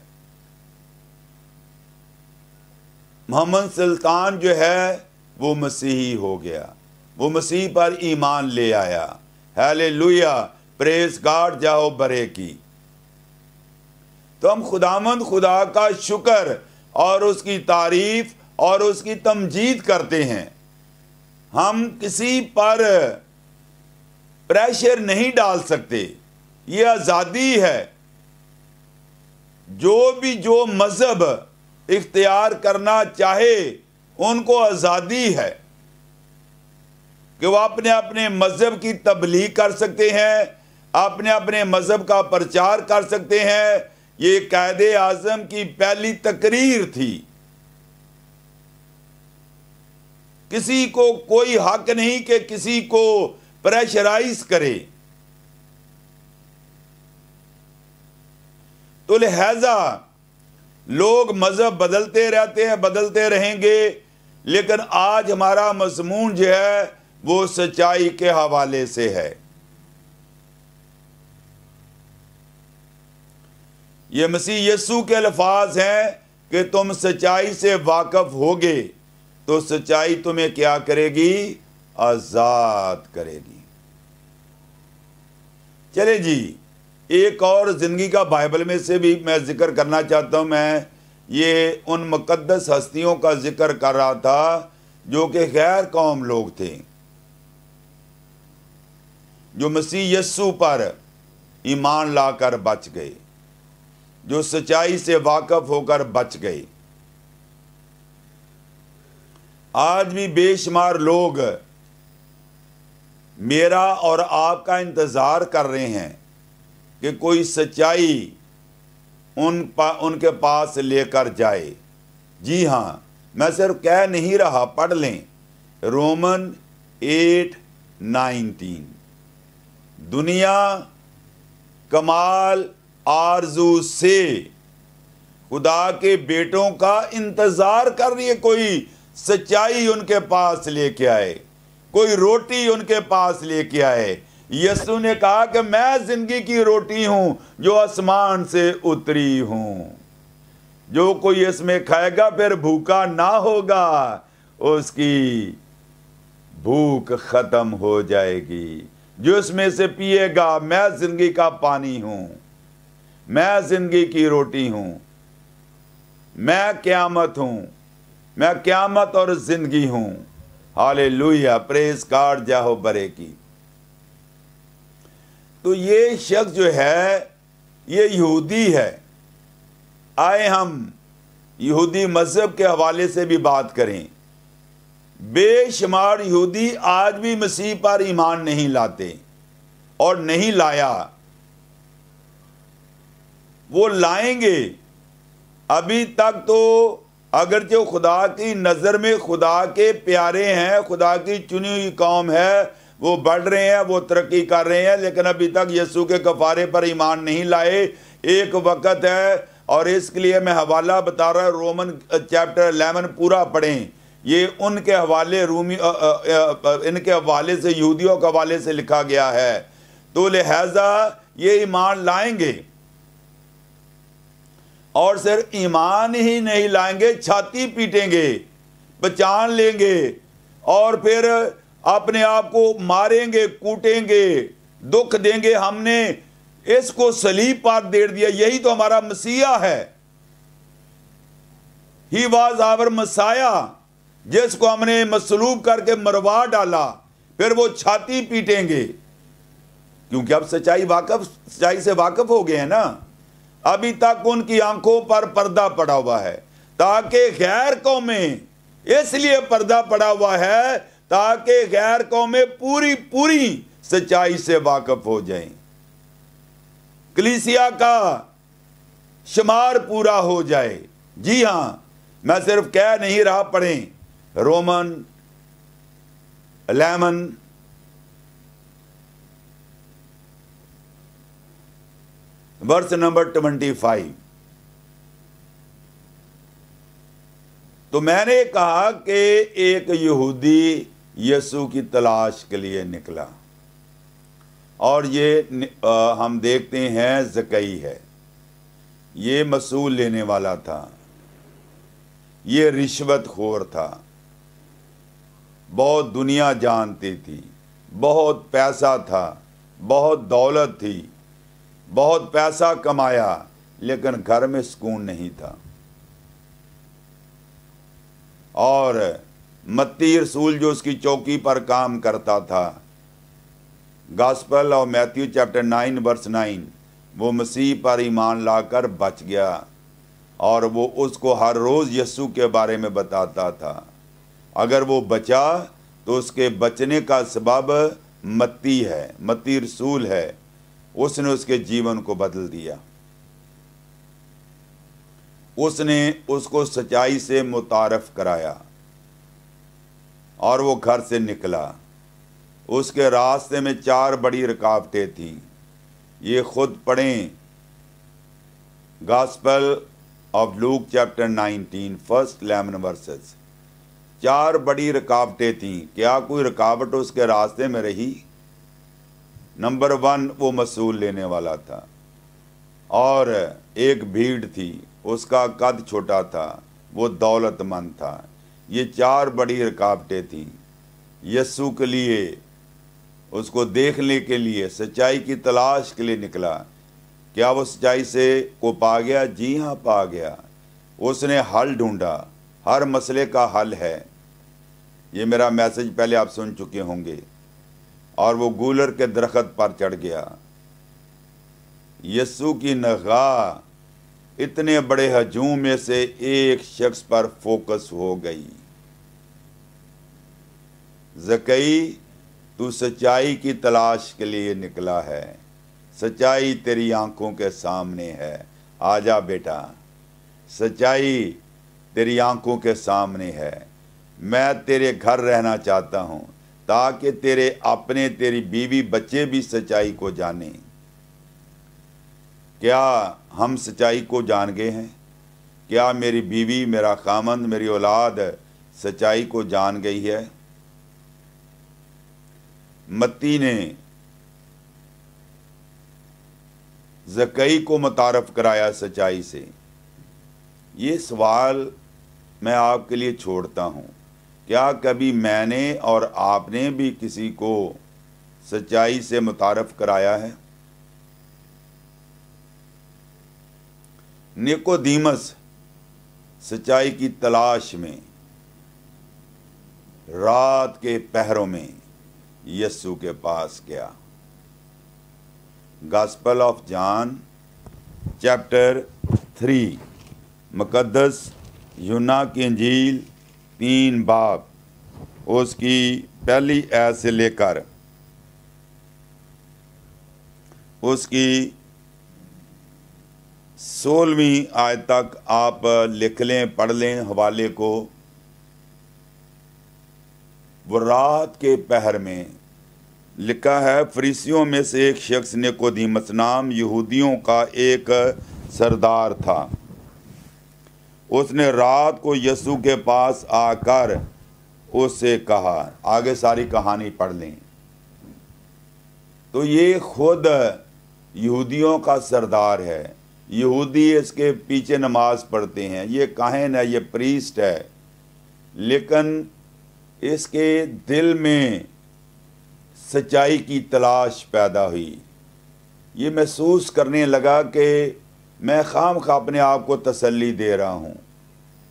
मोहम्मद सुल्तान जो है वो मसीही हो गया वो मसीह पर ईमान ले आया हैले लुया प्रेस गार्ड जाओ बरे की तो हम खुदामंद खुदा का शुक्र और उसकी तारीफ और उसकी तमजीद करते हैं हम किसी पर प्रेशर नहीं डाल सकते ये आज़ादी है जो भी जो मज़हब इख्तियार करना चाहे उनको आज़ादी है कि वह अपने अपने मज़हब की तबलीग कर सकते हैं अपने अपने मज़हब का प्रचार कर सकते हैं ये कैद आज़म की पहली तकरीर थी किसी को कोई हक नहीं कि किसी को प्रेशराइज करे तो लिहाजा लोग मज़हब बदलते रहते हैं बदलते रहेंगे लेकिन आज हमारा मजमून जो है वो सच्चाई के हवाले से है ये मसीह यसु के अल्फाज हैं कि तुम सच्चाई से वाकफ होगे तो सच्चाई तुम्हें क्या करेगी आज़ाद करेगी चले जी एक और ज़िंदगी का बाइबल में से भी मैं ज़िक्र करना चाहता हूँ मैं ये उन मुकद्दस हस्तियों का ज़िक्र कर रहा था जो कि गैर कौम लोग थे जो मसीह यस्सु पर ईमान लाकर बच गए जो सच्चाई से वाकफ होकर बच गए आज भी बेशुमार लोग मेरा और आपका इंतज़ार कर रहे हैं कि कोई सच्चाई उन पा, उनके पास लेकर जाए जी हाँ मैं सिर्फ कह नहीं रहा पढ़ लें रोमन एट नाइनटीन दुनिया कमाल आरजू से खुदा के बेटों का इंतज़ार कर रही है कोई सच्चाई उनके पास लेके आए कोई रोटी उनके पास लेके आए यसु ने कहा कि मैं जिंदगी की रोटी हूं जो आसमान से उतरी हूं जो कोई इसमें खाएगा फिर भूखा ना होगा उसकी भूख खत्म हो जाएगी जो इसमें से पिएगा मैं जिंदगी का पानी हूं मैं जिंदगी की रोटी हूं मैं क्यामत हूं मैं क्यामत और जिंदगी हूं हाले लुहिया प्रेस कार्ड जाहो बरे की तो ये शख्स जो है ये यहूदी है आए हम यहूदी मज़हब के हवाले से भी बात करें बेशुमार यहूदी आज भी मसीह पर ईमान नहीं लाते और नहीं लाया वो लाएंगे अभी तक तो अगर जो खुदा की नज़र में खुदा के प्यारे हैं खुदा की चुनी हुई कौम है वो बढ़ रहे हैं वो तरक्की कर रहे हैं लेकिन अभी तक यसु के कफारे पर ईमान नहीं लाए एक वक्त है और इसके लिए मैं हवाला बता रहा हूँ रोमन चैप्टर एलेवन पूरा पढ़ें ये उनके हवाले रूमी आ, आ, आ, इनके हवाले से यहूदियों के हवाले से लिखा गया है तो लिहाजा ये ईमान लाएंगे और सिर्फ ईमान ही नहीं लाएंगे छाती पीटेंगे बचान लेंगे और फिर अपने आप को मारेंगे कूटेंगे दुख देंगे हमने इसको सलीब पर दे दिया यही तो हमारा मसीहा है ही वाज आवर मसाया जिसको हमने मसलूब करके मरवा डाला फिर वो छाती पीटेंगे क्योंकि अब सच्चाई वाकफ सच्चाई से वाकफ हो गए हैं ना अभी तक उनकी आंखों पर पर्दा पड़ा हुआ है ताकि गैर कौमें इसलिए पर्दा पड़ा हुआ है ताकि गैर कौमें पूरी पूरी सच्चाई से वाकफ हो जाएं कलिसिया का शुमार पूरा हो जाए जी हां मैं सिर्फ कह नहीं रहा पढ़ें Roman eleven verse number twenty five तो मैंने कहा कि एक यहूदी यीशु की तलाश के लिए निकला और ये हम देखते हैं जकई है ये मसूल लेने वाला था ये रिश्वत खोर था बहुत दुनिया जानती थी बहुत पैसा था बहुत दौलत थी बहुत पैसा कमाया लेकिन घर में सुकून नहीं था और मत्ती रसूल जो उसकी चौकी पर काम करता था गास्पल और Matthew chapter nine verse nine वो मसीह पर ईमान लाकर बच गया और वो उसको हर रोज़ यस्सु के बारे में बताता था अगर वो बचा तो उसके बचने का सबब मत्ती है मत्ती रसूल है उसने उसके जीवन को बदल दिया उसने उसको सच्चाई से मुतारफ कराया और वो घर से निकला उसके रास्ते में चार बड़ी रुकावटें थीं ये खुद पढ़ें gospel of Luke chapter 19 first eleven verses चार बड़ी रुकावटें थीं क्या कोई रुकावट उसके रास्ते में रही नंबर वन वो मसूल लेने वाला था और एक भीड़ थी उसका कद छोटा था वो दौलतमंद था ये चार बड़ी रुकावटें थीं यस्सु के लिए उसको देखने के लिए सच्चाई की तलाश के लिए निकला क्या वो सच्चाई से को पा गया जी हाँ पा गया उसने हल ढूंढा हर मसले का हल है ये मेरा मैसेज पहले आप सुन चुके होंगे और वो गूलर के दरख्त पर चढ़ गया यस्सु की नगाह इतने बड़े हजूम में से एक शख्स पर फोकस हो गई जकई तू सच्चाई की तलाश के लिए निकला है सच्चाई तेरी आंखों के सामने है आजा बेटा सच्चाई तेरी आंखों के सामने है मैं तेरे घर रहना चाहता हूँ ताकि तेरे अपने तेरी बीवी बच्चे भी सच्चाई को जाने क्या हम सच्चाई को जान गए हैं क्या मेरी बीवी मेरा खामंद मेरी औलाद सच्चाई को जान गई है मत्ती ने जकई को मुतारफ कराया सच्चाई से ये सवाल मैं आपके लिए छोड़ता हूँ क्या कभी मैंने और आपने भी किसी को सच्चाई से मुतारफ कराया है निकोदीमस सच्चाई की तलाश में रात के पहरों में यस्सु के पास गया gospel of John chapter three मुकदस यूना की अंजील तीन बाब उसकी पहली ऐत से लेकर उसकी सोलहवीं आय तक आप लिख लें पढ़ लें हवाले को वो रात के पहर में लिखा है फरीसियों में से एक शख्स ने कोदीमस नाम यहूदियों का एक सरदार था उसने रात को यसु के पास आकर उससे कहा आगे सारी कहानी पढ़ लें तो ये खुद यहूदियों का सरदार है यहूदी इसके पीछे नमाज पढ़ते हैं ये कहन है ये प्रीस्ट है लेकिन इसके दिल में सच्चाई की तलाश पैदा हुई ये महसूस करने लगा कि मैं खाम खा अपने आप को तसल्ली दे रहा हूँ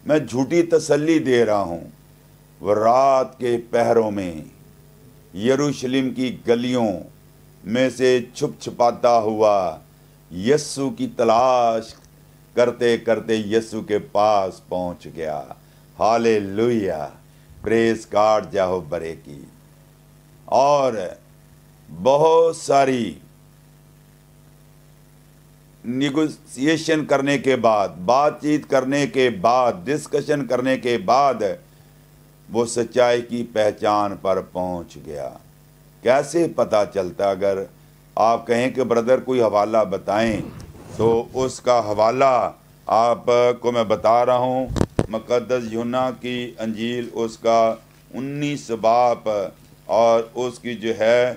मैं झूठी तसल्ली दे रहा हूँ वह रात के पहरों में यरूशलेम की गलियों में से छुप छुपाता हुआ यस्सु की तलाश करते करते यस्सु के पास पहुँच गया हाले लुहिया प्रेस कार्ड जाहो बरे की और बहुत सारी निगोसिएशन करने के बाद बातचीत करने के बाद डिस्कशन करने के बाद वो सच्चाई की पहचान पर पहुंच गया कैसे पता चलता अगर आप कहें कि ब्रदर कोई हवाला बताएं तो उसका हवाला आप को मैं बता रहा हूं मुक़दस युना की अंजील उसका उन्नीस बाप और उसकी जो है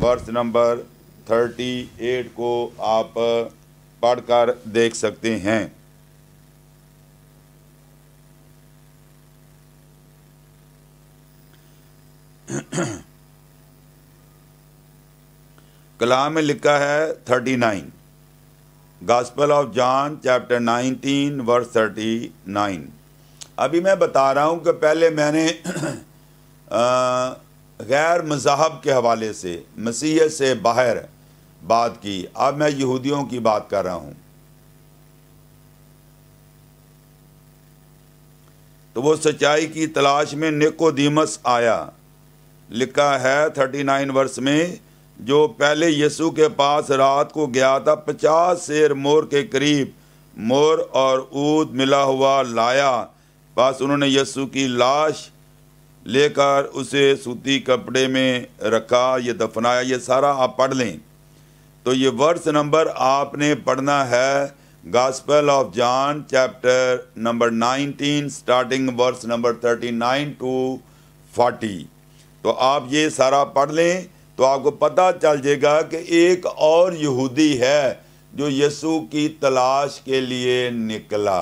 वर्ष नंबर थर्टी एट को आप पढ़कर देख सकते हैं [clears throat] कलाम में लिखा है thirty nine gospel of John chapter nineteen verse thirty nine अभी मैं बता रहा हूं कि पहले मैंने [clears throat] गैर मजहब के हवाले से मसीह से बाहर बात की अब मैं यहूदियों की बात कर रहा हूँ तो वो सच्चाई की तलाश में निकोदीमस आया लिखा है थर्टी नाइन वर्ष में जो पहले यीशु के पास रात को गया था पचास शेर मोर के करीब मोर और ऊद मिला हुआ लाया बस उन्होंने यीशु की लाश लेकर उसे सूती कपड़े में रखा ये दफनाया ये सारा आप पढ़ लें तो ये वर्स नंबर आपने पढ़ना है gospel of John chapter number 19 starting verse number 39 to 40 तो आप ये सारा पढ़ लें तो आपको पता चल जाएगा कि एक और यहूदी है जो यसु की तलाश के लिए निकला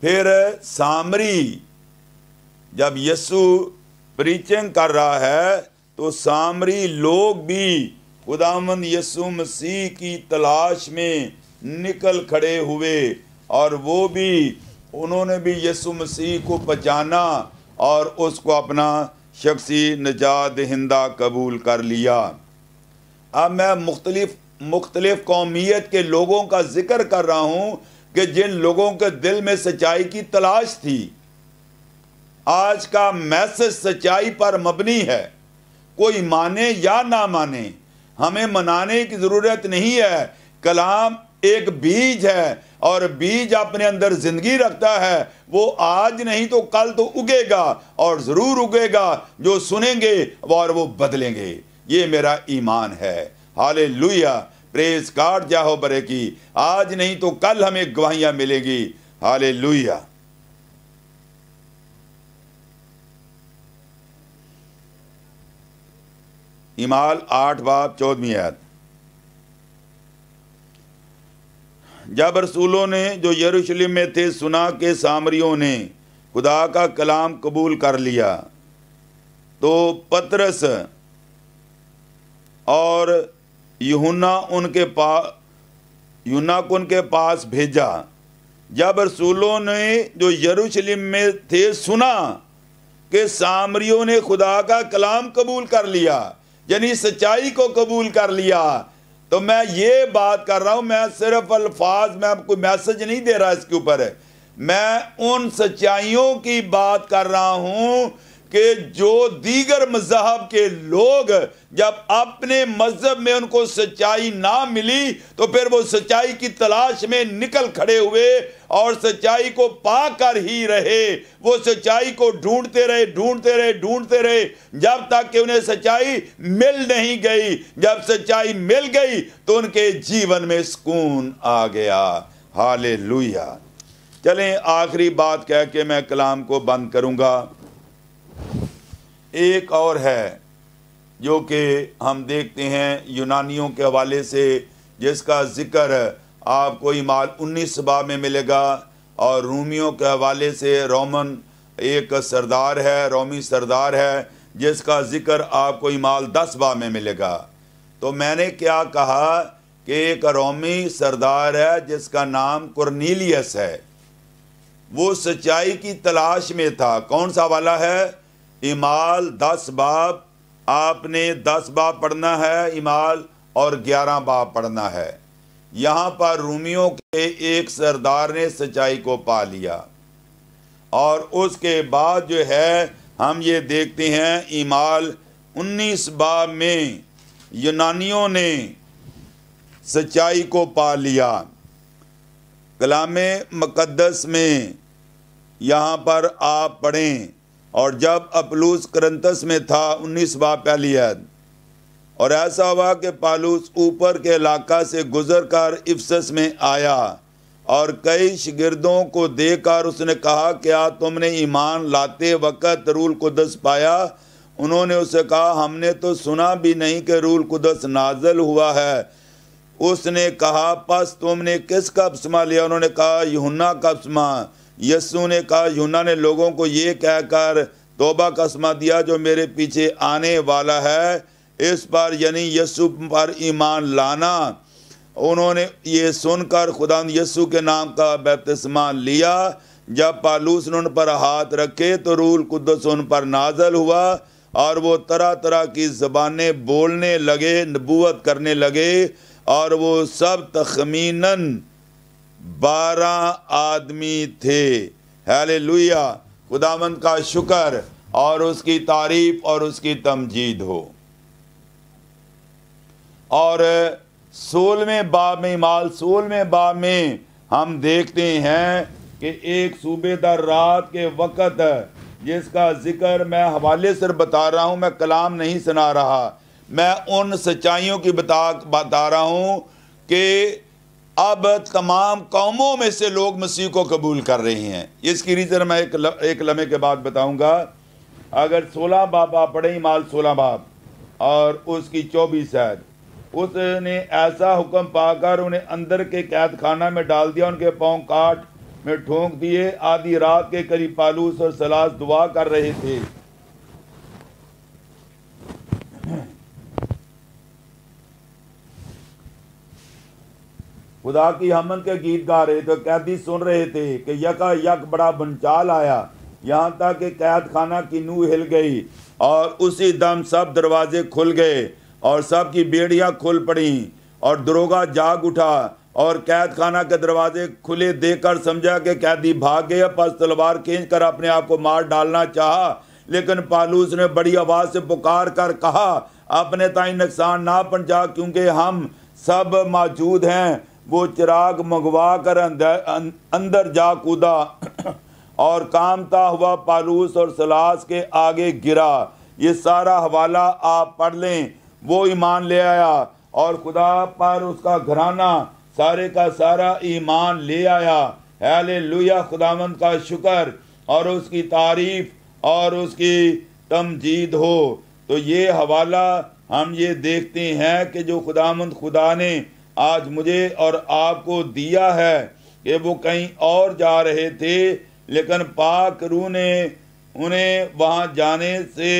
फिर सामरी जब यसु प्रीचिंग कर रहा है तो सामरी लोग भी खुदामन यसु मसीह की तलाश में निकल खड़े हुए और वो भी उन्होंने भी यसु मसीह को पहचाना और उसको अपना शख्सी नजात हिंदा कबूल कर लिया अब मैं मुख्तलिफ मुख्तलिफ कौमियत के लोगों का जिक्र कर रहा हूँ कि जिन लोगों के दिल में सच्चाई की तलाश थी आज का मैसेज सच्चाई पर मबनी है कोई माने या ना माने हमें मनाने की ज़रूरत नहीं है कलाम एक बीज है और बीज अपने अंदर ज़िंदगी रखता है वो आज नहीं तो कल तो उगेगा और ज़रूर उगेगा जो सुनेंगे और वो बदलेंगे ये मेरा ईमान है हाल लुया प्रेस कार्ड जाहो बरे की आज नहीं तो कल हमें गवाहियाँ मिलेगी हाल लुया इमाल आठ बाब चौदवी आयत जब रसूलों ने जो यरूशलेम में थे सुना के सामरियों ने खुदा का कलाम कबूल कर लिया तो पतरस और यहुना उनके पास युना को उनके पास भेजा जब रसूलों ने जो यरूशलेम में थे सुना के सामरियों ने खुदा का कलाम कबूल कर लिया यानी सच्चाई को कबूल कर लिया तो मैं ये बात कर रहा हूं मैं सिर्फ अल्फाज में कोई मैसेज नहीं दे रहा इसके ऊपर मैं उन सच्चाइयों की बात कर रहा हूं कि जो दीगर मजहब के लोग जब अपने मजहब में उनको सच्चाई ना मिली तो फिर वो सच्चाई की तलाश में निकल खड़े हुए और सच्चाई को पा कर ही रहे वो सच्चाई को ढूंढते रहे ढूंढते रहे ढूंढते रहे जब तक कि उन्हें सच्चाई मिल नहीं गई जब सच्चाई मिल गई तो उनके जीवन में सुकून आ गया हाल चलें आखिरी बात कह के मैं कलाम को बंद करूंगा एक और है जो कि हम देखते हैं यूनानियों के हवाले से जिसका ज़िक्र आपको इमाल उन्नीस सभा में मिलेगा और रूमियों के हवाले से रोमन एक सरदार है रोमी सरदार है जिसका ज़िक्र आपको इमाल दस बा में मिलेगा तो मैंने क्या कहा कि एक रोमी सरदार है जिसका नाम कुरनीलियस है वो सच्चाई की तलाश में था कौन सा वाला है इमाल दस बाब आपने दस बाब पढ़ना है इमाल और ग्यारह बाब पढ़ना है यहाँ पर रूमियों के एक सरदार ने सच्चाई को पा लिया और उसके बाद जो है हम ये देखते हैं इमाल उन्नीस बाब में यूनानियों ने सच्चाई को पा लिया कलाम मुकदस में यहाँ पर आप पढ़ें और जब अपलूस क्रंतस में था उन्नीसवा पहली आयत और ऐसा हुआ कि पालूस ऊपर के इलाका से गुजर कर इफ्सस में आया और कई शगिर्दों को देकर उसने कहा क्या तुमने ईमान लाते वक़्त रूल कुदस पाया उन्होंने उसे कहा हमने तो सुना भी नहीं कि रूल कुदस नाजल हुआ है उसने कहा पस तुमने किस अपसमा लिया उन्होंने कहा युना का अपसमा यस्सु ने कहा यूना ने लोगों को ये कहकर तोबा का दिया जो मेरे पीछे आने वाला है इस पर यानी यस्सु पर ईमान लाना उन्होंने ये सुनकर खुदा यस्सु के नाम का बपतिस्मा लिया जब पालूस ने उन पर हाथ रखे तो रूल कुदस उन पर नाजल हुआ और वो तरह तरह की ज़बानें बोलने लगे नबूत करने लगे और वो सब तखमीनन बारह आदमी थे हेले लुया खुदामंद का शुक्र और उसकी तारीफ और उसकी तमजीद हो और सोलहवें बाब में माल सोलवें बाब में हम देखते हैं कि एक सूबेदार रात के वक़्त जिसका ज़िक्र मैं हवाले से बता रहा हूँ मैं कलाम नहीं सुना रहा मैं उन सच्चाइयों की बता बता रहा हूँ कि अब तमाम कौमों में से लोग मसीह को कबूल कर रहे हैं इसकी रीज़न मैं एक ल, एक लम्हे के बाद बताऊंगा अगर सोलह बाप आप पढ़ें माल सोलह बाप और उसकी चौबीस शायद उसने ऐसा हुक्म पाकर उन्हें अंदर के कैद खाना में डाल दिया उनके पाँव काट में ठोंक दिए आधी रात के करीब पालूस और सलास दुआ कर रहे थे खुदा की हमन के गीत गा रहे थे कैदी सुन रहे थे कि यका यक बड़ा बंचाल आया यहाँ तक कि कैद खाना की नूह हिल गई और उसी दम सब दरवाजे खुल गए और सब की बेड़ियाँ खुल पड़ी और दरोगा जाग उठा और कैद खाना के दरवाजे खुले देकर समझा कि कैदी भाग गया पर तलवार खींच कर अपने आप को मार डालना चाहा लेकिन पालूस ने बड़ी आवाज़ से पुकार कर कहा अपने ताई नुकसान ना पहुँचा क्योंकि हम सब मौजूद हैं वो चिराग मंगवा कर अं, अंदर जा कूदा और कामता हुआ पालूस और सलास के आगे गिरा ये सारा हवाला आप पढ़ लें वो ईमान ले आया और खुदा पर उसका घराना सारे का सारा ईमान ले आया हेले लुया खुदावंद का शुक्र और उसकी तारीफ और उसकी तमजीद हो तो ये हवाला हम ये देखते हैं कि जो खुदामंद खुदा ने आज मुझे और आपको दिया है कि वो कहीं और जा रहे थे लेकिन पाक रू ने उन्हें वहाँ जाने से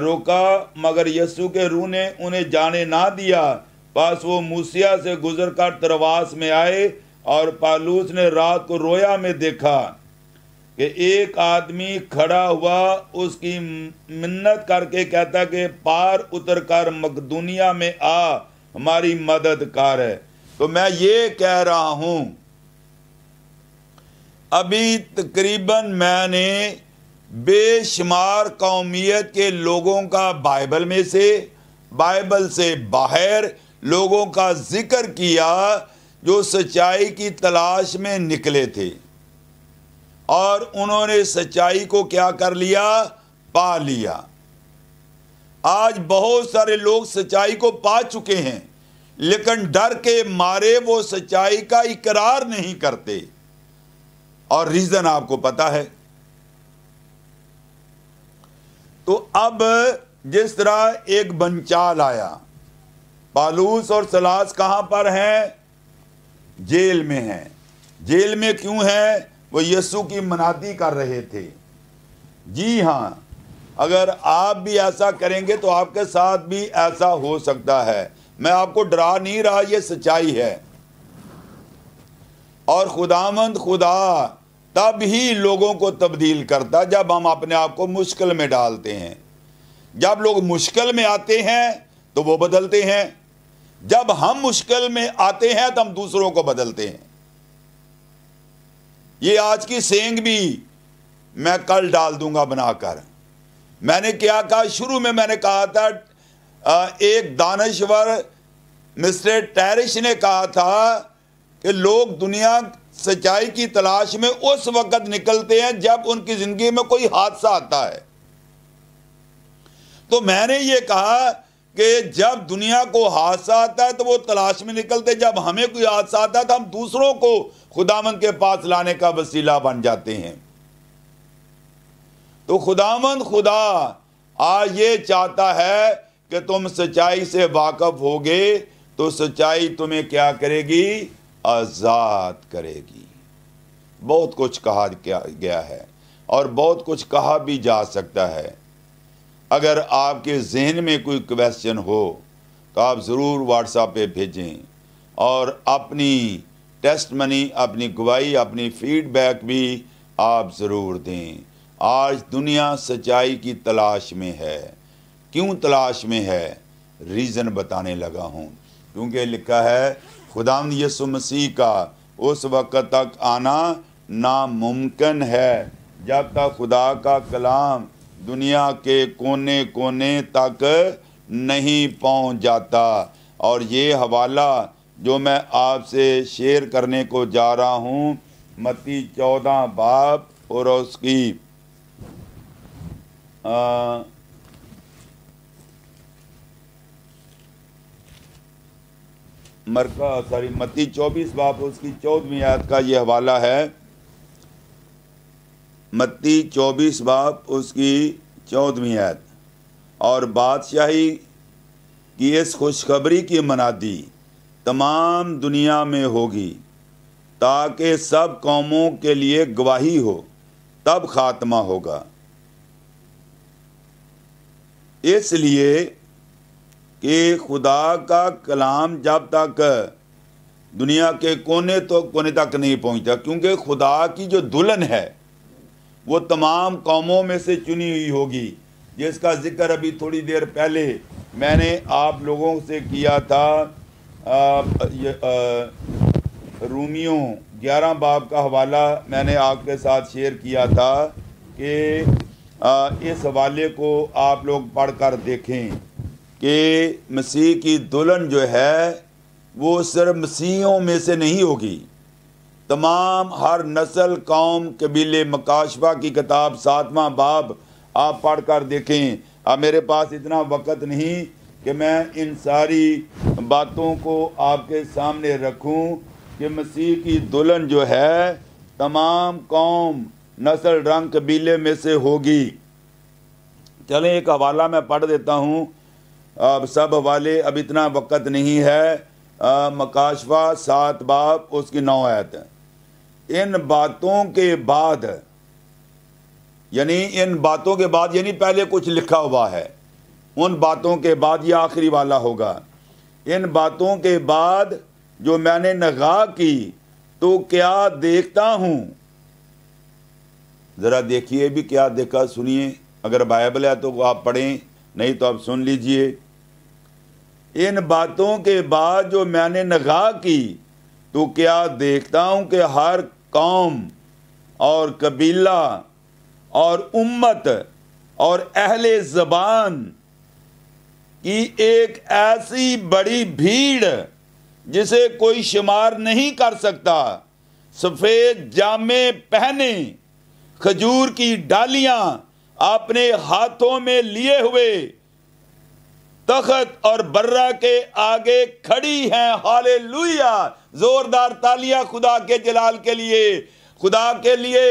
रोका मगर यसु के रू ने उन्हें जाने ना दिया पास वो मूसिया से गुजर कर तरवास में आए और पालूस ने रात को रोया में देखा कि एक आदमी खड़ा हुआ उसकी मिन्नत करके कहता कि पार उतर कर मकदुनिया में आ हमारी मददगार है तो मैं ये कह रहा हूँ अभी तकरीबन मैंने बेशुमार कौमियत के लोगों का बाइबल में से बाइबल से बाहर लोगों का जिक्र किया जो सच्चाई की तलाश में निकले थे और उन्होंने सच्चाई को क्या कर लिया पा लिया आज बहुत सारे लोग सच्चाई को पा चुके हैं लेकिन डर के मारे वो सच्चाई का इकरार नहीं करते और रीज़न आपको पता है तो अब जिस तरह एक बंचाल आया पालूस और सलास कहां पर हैं जेल में हैं जेल में क्यों हैं वो यीशु की मनाती कर रहे थे जी हां अगर आप भी ऐसा करेंगे तो आपके साथ भी ऐसा हो सकता है मैं आपको डरा नहीं रहा ये सच्चाई है और खुदामंद खुदा तब ही लोगों को तब्दील करता जब हम अपने आप को मुश्किल में डालते हैं जब लोग मुश्किल में आते हैं तो वो बदलते हैं जब हम मुश्किल में आते हैं तो हम दूसरों को बदलते हैं ये आज की सेंग भी मैं कल डाल दूंगा बनाकर मैंने क्या कहा शुरू में मैंने कहा था एक दानश्वर मिस्टर टैरिश ने कहा था कि लोग दुनिया सच्चाई की तलाश में उस वक्त निकलते हैं जब उनकी ज़िंदगी में कोई हादसा आता है तो मैंने ये कहा कि जब दुनिया को हादसा आता है तो वो तलाश में निकलते जब हमें कोई हादसा आता है तो हम दूसरों को खुदामंद के पास लाने का वसीला बन जाते हैं तो खुदामंद खुदा आज ये चाहता है कि तुम सच्चाई से वाकफ होगे तो सच्चाई तुम्हें क्या करेगी आज़ाद करेगी बहुत कुछ कहा गया है और बहुत कुछ कहा भी जा सकता है अगर आपके जहन में कोई क्वेश्चन हो तो आप ज़रूर व्हाट्सएप पे भेजें और अपनी टेस्ट मनी अपनी गवाही अपनी फीडबैक भी आप ज़रूर दें आज दुनिया सच्चाई की तलाश में है क्यों तलाश में है रीज़न बताने लगा हूँ क्योंकि लिखा है खुदा यसु मसीह का उस वक्त तक आना नामुमकिन है जब तक खुदा का कलाम दुनिया के कोने कोने तक नहीं पहुँच जाता और ये हवाला जो मैं आपसे शेयर करने को जा रहा हूँ मती चौदह बाप और उसकी मरका सॉरी मती चौबीस बाप उसकी चौदहवीं आयत का ये हवाला है मत्ती चौबीस बाप उसकी चौदहवीं आयत और बादशाही की इस खुशखबरी की मनादी तमाम दुनिया में होगी ताकि सब कौमों के लिए गवाही हो तब खात्मा होगा इसलिए कि खुदा का कलाम जब तक दुनिया के कोने तो कोने तक नहीं पहुंचा क्योंकि खुदा की जो दुल्हन है वो तमाम कौमों में से चुनी हुई होगी जिसका जिक्र अभी थोड़ी देर पहले मैंने आप लोगों से किया था आ, रूमियों ग्यारह बाब का हवाला मैंने आपके साथ शेयर किया था कि इस हवाले को आप लोग पढ़ कर देखें कि मसीह की दुल्हन जो है वो सिर्फ मसीहों में से नहीं होगी तमाम हर नस्ल कौम कबीले मकाशवा की किताब सातवां बाब आप पढ़ कर देखें अब मेरे पास इतना वक़्त नहीं कि मैं इन सारी बातों को आपके सामने रखूं कि मसीह की दुल्हन जो है तमाम कौम नस्ल रंग कबीले में से होगी चलें एक हवाला मैं पढ़ देता हूँ अब सब हवाले अब इतना वक़्त नहीं है मकाशवा सात बाप उसकी नौ आयत इन बातों के बाद यानी इन बातों के बाद यानी पहले कुछ लिखा हुआ है उन बातों के बाद यह आखिरी वाला होगा इन बातों के बाद जो मैंने नगाह की तो क्या देखता हूँ ज़रा देखिए भी क्या देखा सुनिए अगर बाइबल है तो आप पढ़ें नहीं तो आप सुन लीजिए इन बातों के बाद जो मैंने नगाह की तो क्या देखता हूँ कि हर कौम और कबीला और उम्मत और अहले ज़बान की एक ऐसी बड़ी भीड़ जिसे कोई शुमार नहीं कर सकता सफ़ेद जामे पहने खजूर की डालियां अपने हाथों में लिए हुए तखत और बर्रा के आगे खड़ी हैं हाले लुया जोरदार तालियां खुदा के जलाल के लिए खुदा के लिए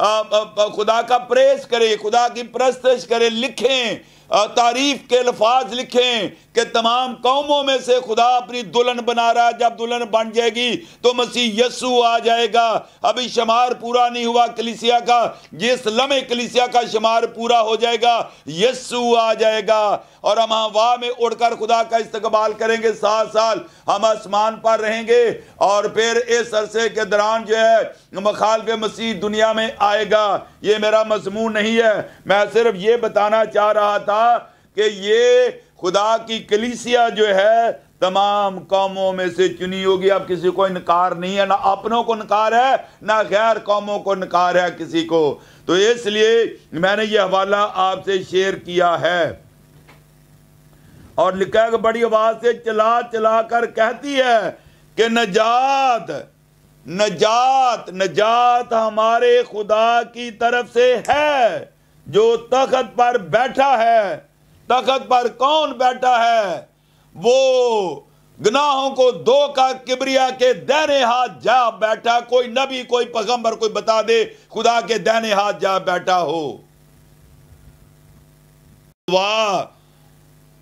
आ, आ, आ, खुदा का प्रेस करें खुदा की प्रस्तश करें लिखें तारीफ के अल्फाज लिखें कि तमाम कौमों में से खुदा अपनी दुल्हन बना रहा है जब दुल्हन बन जाएगी तो मसीह यस्सु आ जाएगा अभी शमार पूरा नहीं हुआ कलिसिया का जिस लम्हे कलिसिया का शमार पूरा हो जाएगा यस्सु आ जाएगा और हम हवा में उड़कर खुदा का इस्तेमाल करेंगे सात साल हम आसमान पर रहेंगे और फिर इस अरसे के दौरान जो है मखालफ मसीह दुनिया में आएगा ये मेरा मजमून नहीं है मैं सिर्फ ये बताना चाह रहा था था कि ये खुदा की कलीसिया जो है तमाम कौमों में से चुनी होगी अब किसी को इनकार नहीं है ना अपनों को इनकार है ना गैर कौमों को इनकार है किसी को तो इसलिए मैंने ये हवाला आपसे शेयर किया है और लिखा है बड़ी आवाज से चला चला कर कहती है कि नजात नजात नजात हमारे खुदा की तरफ से है जो तखत पर बैठा है तखत पर कौन बैठा है वो गुनाहों को दो का किबरिया के दहने हाथ जा बैठा कोई नबी कोई पैगंबर कोई बता दे खुदा के दहने हाथ जा बैठा हो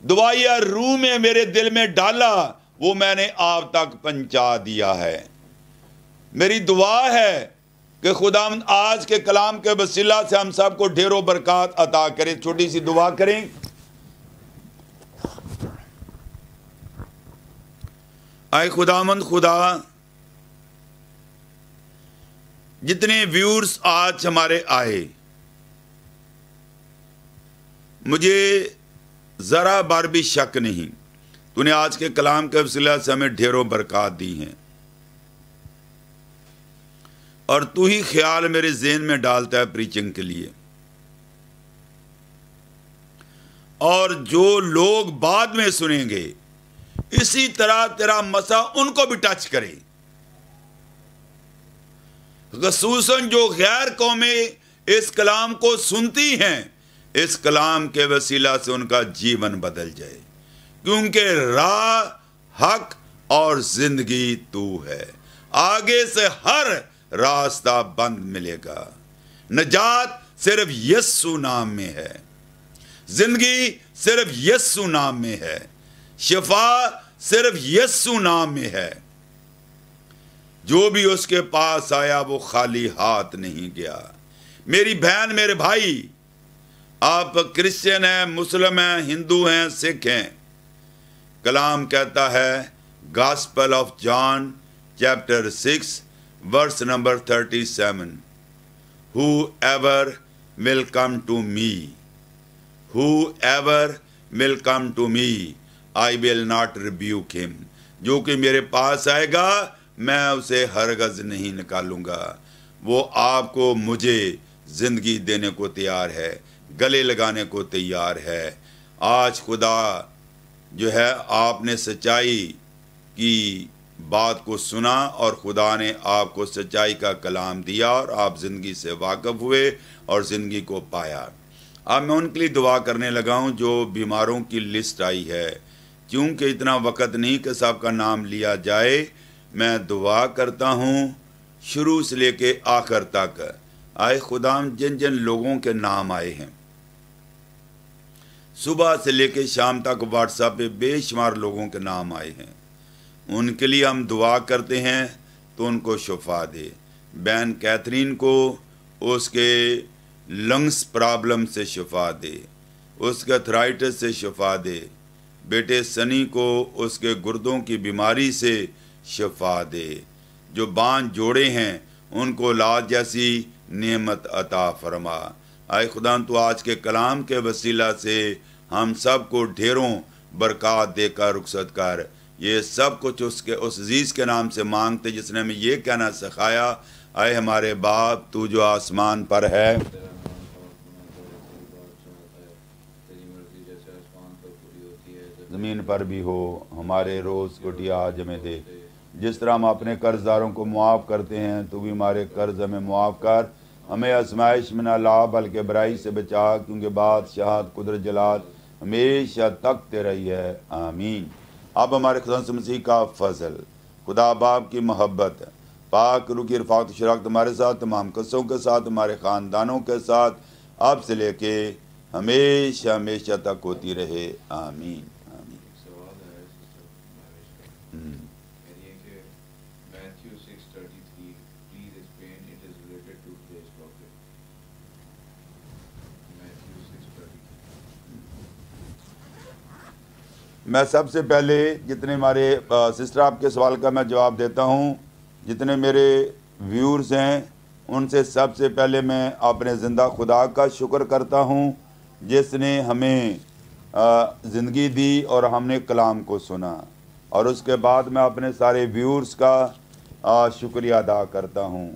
दुआ या रूह में मेरे दिल में डाला वो मैंने आप तक पहुंचा दिया है मेरी दुआ है कि खुदा आज के कलाम के वसीला से हम सब को ढेरों बरकत अता करें छोटी सी दुआ करें आए खुदामंद खुदा जितने व्यूर्स आज हमारे आए मुझे ज़रा बार भी शक नहीं तूने आज के कलाम के वसीला से हमें ढेरों बरकत दी हैं और तू ही ख्याल मेरे जेन में डालता है प्रीचिंग के लिए और जो लोग बाद में सुनेंगे इसी तरह तेरा मसा उनको भी टच करे खसूसन जो गैर कौमें इस कलाम को सुनती हैं इस कलाम के वसीला से उनका जीवन बदल जाए क्योंकि राह हक और जिंदगी तू है आगे से हर रास्ता बंद मिलेगा नजात सिर्फ यस्सु नाम में है जिंदगी सिर्फ यस्सु नाम में है शिफा सिर्फ यस्सु नाम में है जो भी उसके पास आया वो खाली हाथ नहीं गया मेरी बहन मेरे भाई आप क्रिश्चियन हैं मुस्लिम हैं हिंदू हैं सिख हैं कलाम कहता है gospel of John chapter six verse number 37 whoever will come to me whoever will come to me i will not rebuke him जो कि मेरे पास आएगा मैं उसे हरगज नहीं निकालूंगा वो आपको मुझे जिंदगी देने को तैयार है गले लगाने को तैयार है आज खुदा जो है आपने सच्चाई की बात को सुना और खुदा ने आपको सच्चाई का कलाम दिया और आप ज़िंदगी से वाकफ़ हुए और ज़िंदगी को पाया अब मैं उनके लिए दुआ करने लगा हूँ जो बीमारों की लिस्ट आई है क्योंकि इतना वक़्त नहीं कि साहब का नाम लिया जाए मैं दुआ करता हूँ शुरू से लेके आखिर तक आए खुदा जिन जिन लोगों के नाम आए हैं सुबह से लेके शाम तक व्हाट्सएप पे बेशुमार लोगों के नाम आए हैं उनके लिए हम दुआ करते हैं तो उनको शफा दे बैन कैथरीन को उसके लंग्स प्रॉब्लम से शफा दे उसके थ्राइटस से शफा दे बेटे सनी को उसके गुर्दों की बीमारी से शफा दे जो बांध जोड़े हैं उनको लाज जैसी नेमत अता फरमा आए खुदा तो आज के कलाम के वसीला से हम सब को ढेरों बरकत देकर रुखसत कर ये सब कुछ उसके उस अजीज़ के नाम से मांगते जिसने हमें ये कहना सिखाया आए हमारे बाप तू जो आसमान पर है ज़मीन पर भी हो हमारे रोज़ कुटिया आज हमें दे जिस तरह हम अपने कर्जदारों को मुआफ़ करते हैं तू भी हमारे कर्ज हमें मुआफ़ कर हमें आजमाइश में ना ला बल्कि बराई से बचा क्योंकि बादशाह कुदरत जलाल हमेशा तक रही है आमीन अब हमारे खुदा मसीह का फजल खुदा बाप की मोहब्बत पाक रुकी रफाक शराख हमारे साथ तमाम कस्सों के साथ हमारे ख़ानदानों के साथ आपसे लेके हमेशा हमेशा तक होती रहे आमीन मैं सबसे पहले जितने हमारे सिस्टर आपके सवाल का मैं जवाब देता हूँ जितने मेरे व्यूर्स हैं उनसे सबसे पहले मैं अपने ज़िंदा खुदा का शुक्र करता हूँ जिसने हमें ज़िंदगी दी और हमने कलाम को सुना और उसके बाद मैं अपने सारे व्यूर्स का शुक्रिया अदा करता हूँ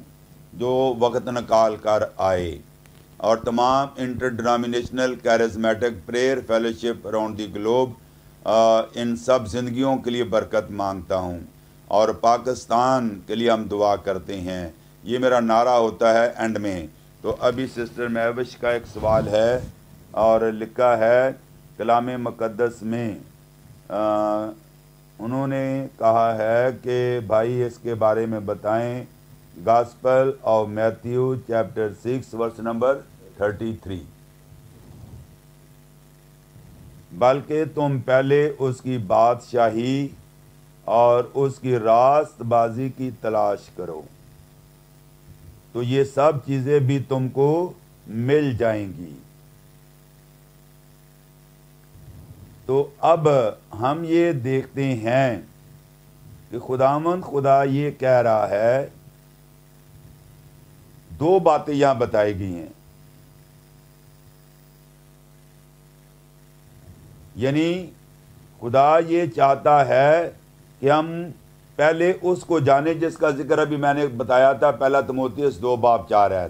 जो वक्त निकाल कर आए और तमाम interdenominational charismatic prayer fellowship around the globe इन सब ज़िंदगियों के लिए बरकत मांगता हूँ और पाकिस्तान के लिए हम दुआ करते हैं ये मेरा नारा होता है एंड में तो अभी सिस्टर महविश का एक सवाल है और लिखा है कलाम मुक़दस में आ, उन्होंने कहा है कि भाई इसके बारे में बताएं gospel of Matthew chapter six verse number thirty three बल्कि तुम पहले उसकी बादशाही और उसकी रास्तबाजी की तलाश करो तो ये सब चीज़ें भी तुमको मिल जाएंगी तो अब हम ये देखते हैं कि खुदामंद खुदा ये कह रहा है दो बातें यहाँ बताई गई हैं यानी खुदा ये चाहता है कि हम पहले उसको जाने जिसका जिक्र अभी मैंने बताया था पहला उस दो बाप चार है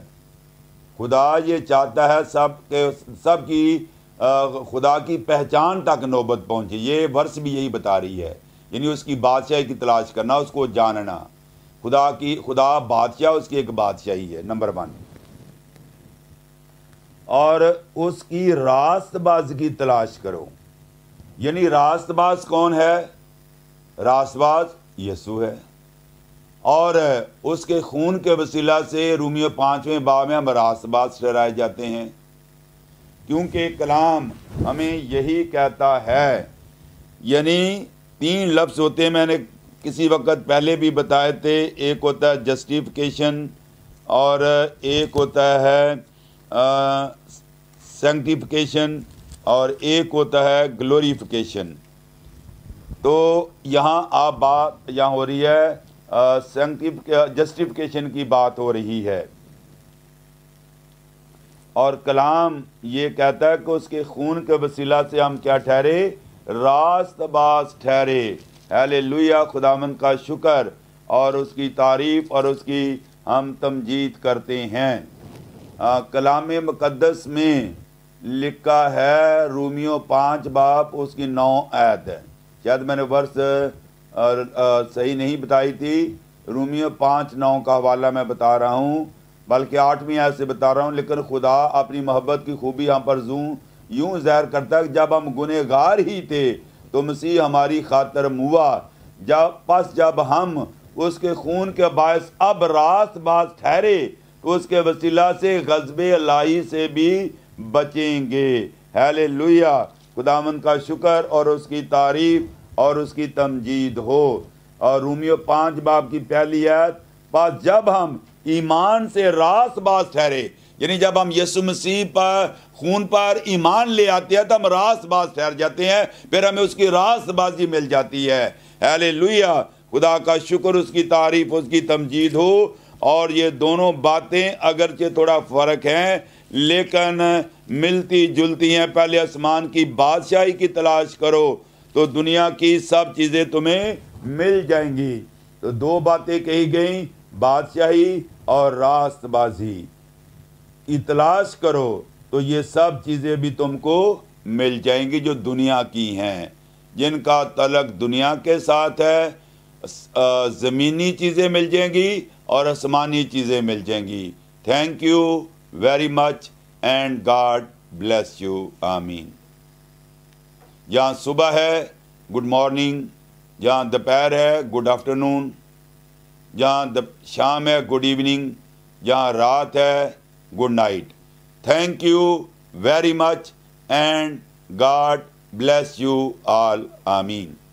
खुदा ये चाहता है सब के सब की खुदा की पहचान तक नौबत पहुँचे ये वर्ष भी यही बता रही है यानी उसकी बादशाह की तलाश करना उसको जानना खुदा की खुदा बादशाह उसकी एक बादशाही है नंबर वन और उसकी रास्तबाज की तलाश करो यानी रास्तबाज कौन है रास्तबाज यसु है और उसके खून के वसीला से रूमियो पाँचवें बाब में हम रास्तबाज ठहराए जाते हैं क्योंकि कलाम हमें यही कहता है यानी तीन लफ्ज़ होते हैं मैंने किसी वक्त पहले भी बताए थे एक होता है जस्टिफिकेशन और एक होता है सेंटिफिकेशन और एक होता है ग्लोरीफिकेशन तो यहाँ आप बात यहाँ हो रही है जस्टिफिकेशन की बात हो रही है और कलाम ये कहता है कि उसके खून के वसीला से हम क्या ठहरे रास्तबाज ठहरे हेले लुया खुदामन का शुक्र और उसकी तारीफ़ और उसकी हम तमजीद करते हैं आ, कलाम मुकदस में लिखा है रूमियो पाँच बाप उसकी नौ आयत है शायद मैंने वर्ष सही नहीं बताई थी रूमियो पाँच नौ का हवाला मैं बता रहा हूँ बल्कि आठवीं आयत से बता रहा हूँ लेकिन खुदा अपनी मोहब्बत की खूबी यहाँ पर जू यूँ जहर करता है जब हम गुनहगार ही थे तो मसीह हमारी खातर मुआ जब पस जब हम उसके खून के बायस अब रास बास ठहरे तो उसके वसीला से गजबे लाही से भी बचेंगे हेले लुया खुदामन का शुक्र और उसकी तारीफ और उसकी तमजीद हो और रूमियो पाँच बाप की पहली आयत पास जब हम ईमान से रास बास ठहरे यानी जब हम यसु मसीह पर खून पर ईमान ले आते हैं तो हम रास बास ठहर जाते हैं फिर हमें उसकी रास बाजी मिल जाती है हेले लुया खुदा का शुक्र उसकी तारीफ उसकी तमजीद हो और ये दोनों बातें अगरचे थोड़ा फ़र्क हैं लेकिन मिलती जुलती हैं पहले आसमान की बादशाही की तलाश करो तो दुनिया की सब चीज़ें तुम्हें मिल जाएंगी तो दो बातें कही गई बादशाही और रास्तबाजी की तलाश करो तो ये सब चीज़ें भी तुमको मिल जाएंगी जो दुनिया की हैं जिनका तलक दुनिया के साथ है ज़मीनी चीज़ें मिल जाएंगी और आसमानी चीज़ें मिल जाएंगी thank you very much and God bless you. Amin. यहाँ सुबह है गुड मॉर्निंग यहाँ दोपहर है गुड आफ्टरनून यहाँ शाम है गुड इवनिंग यहाँ रात है good night thank you very much and God bless you all आमीन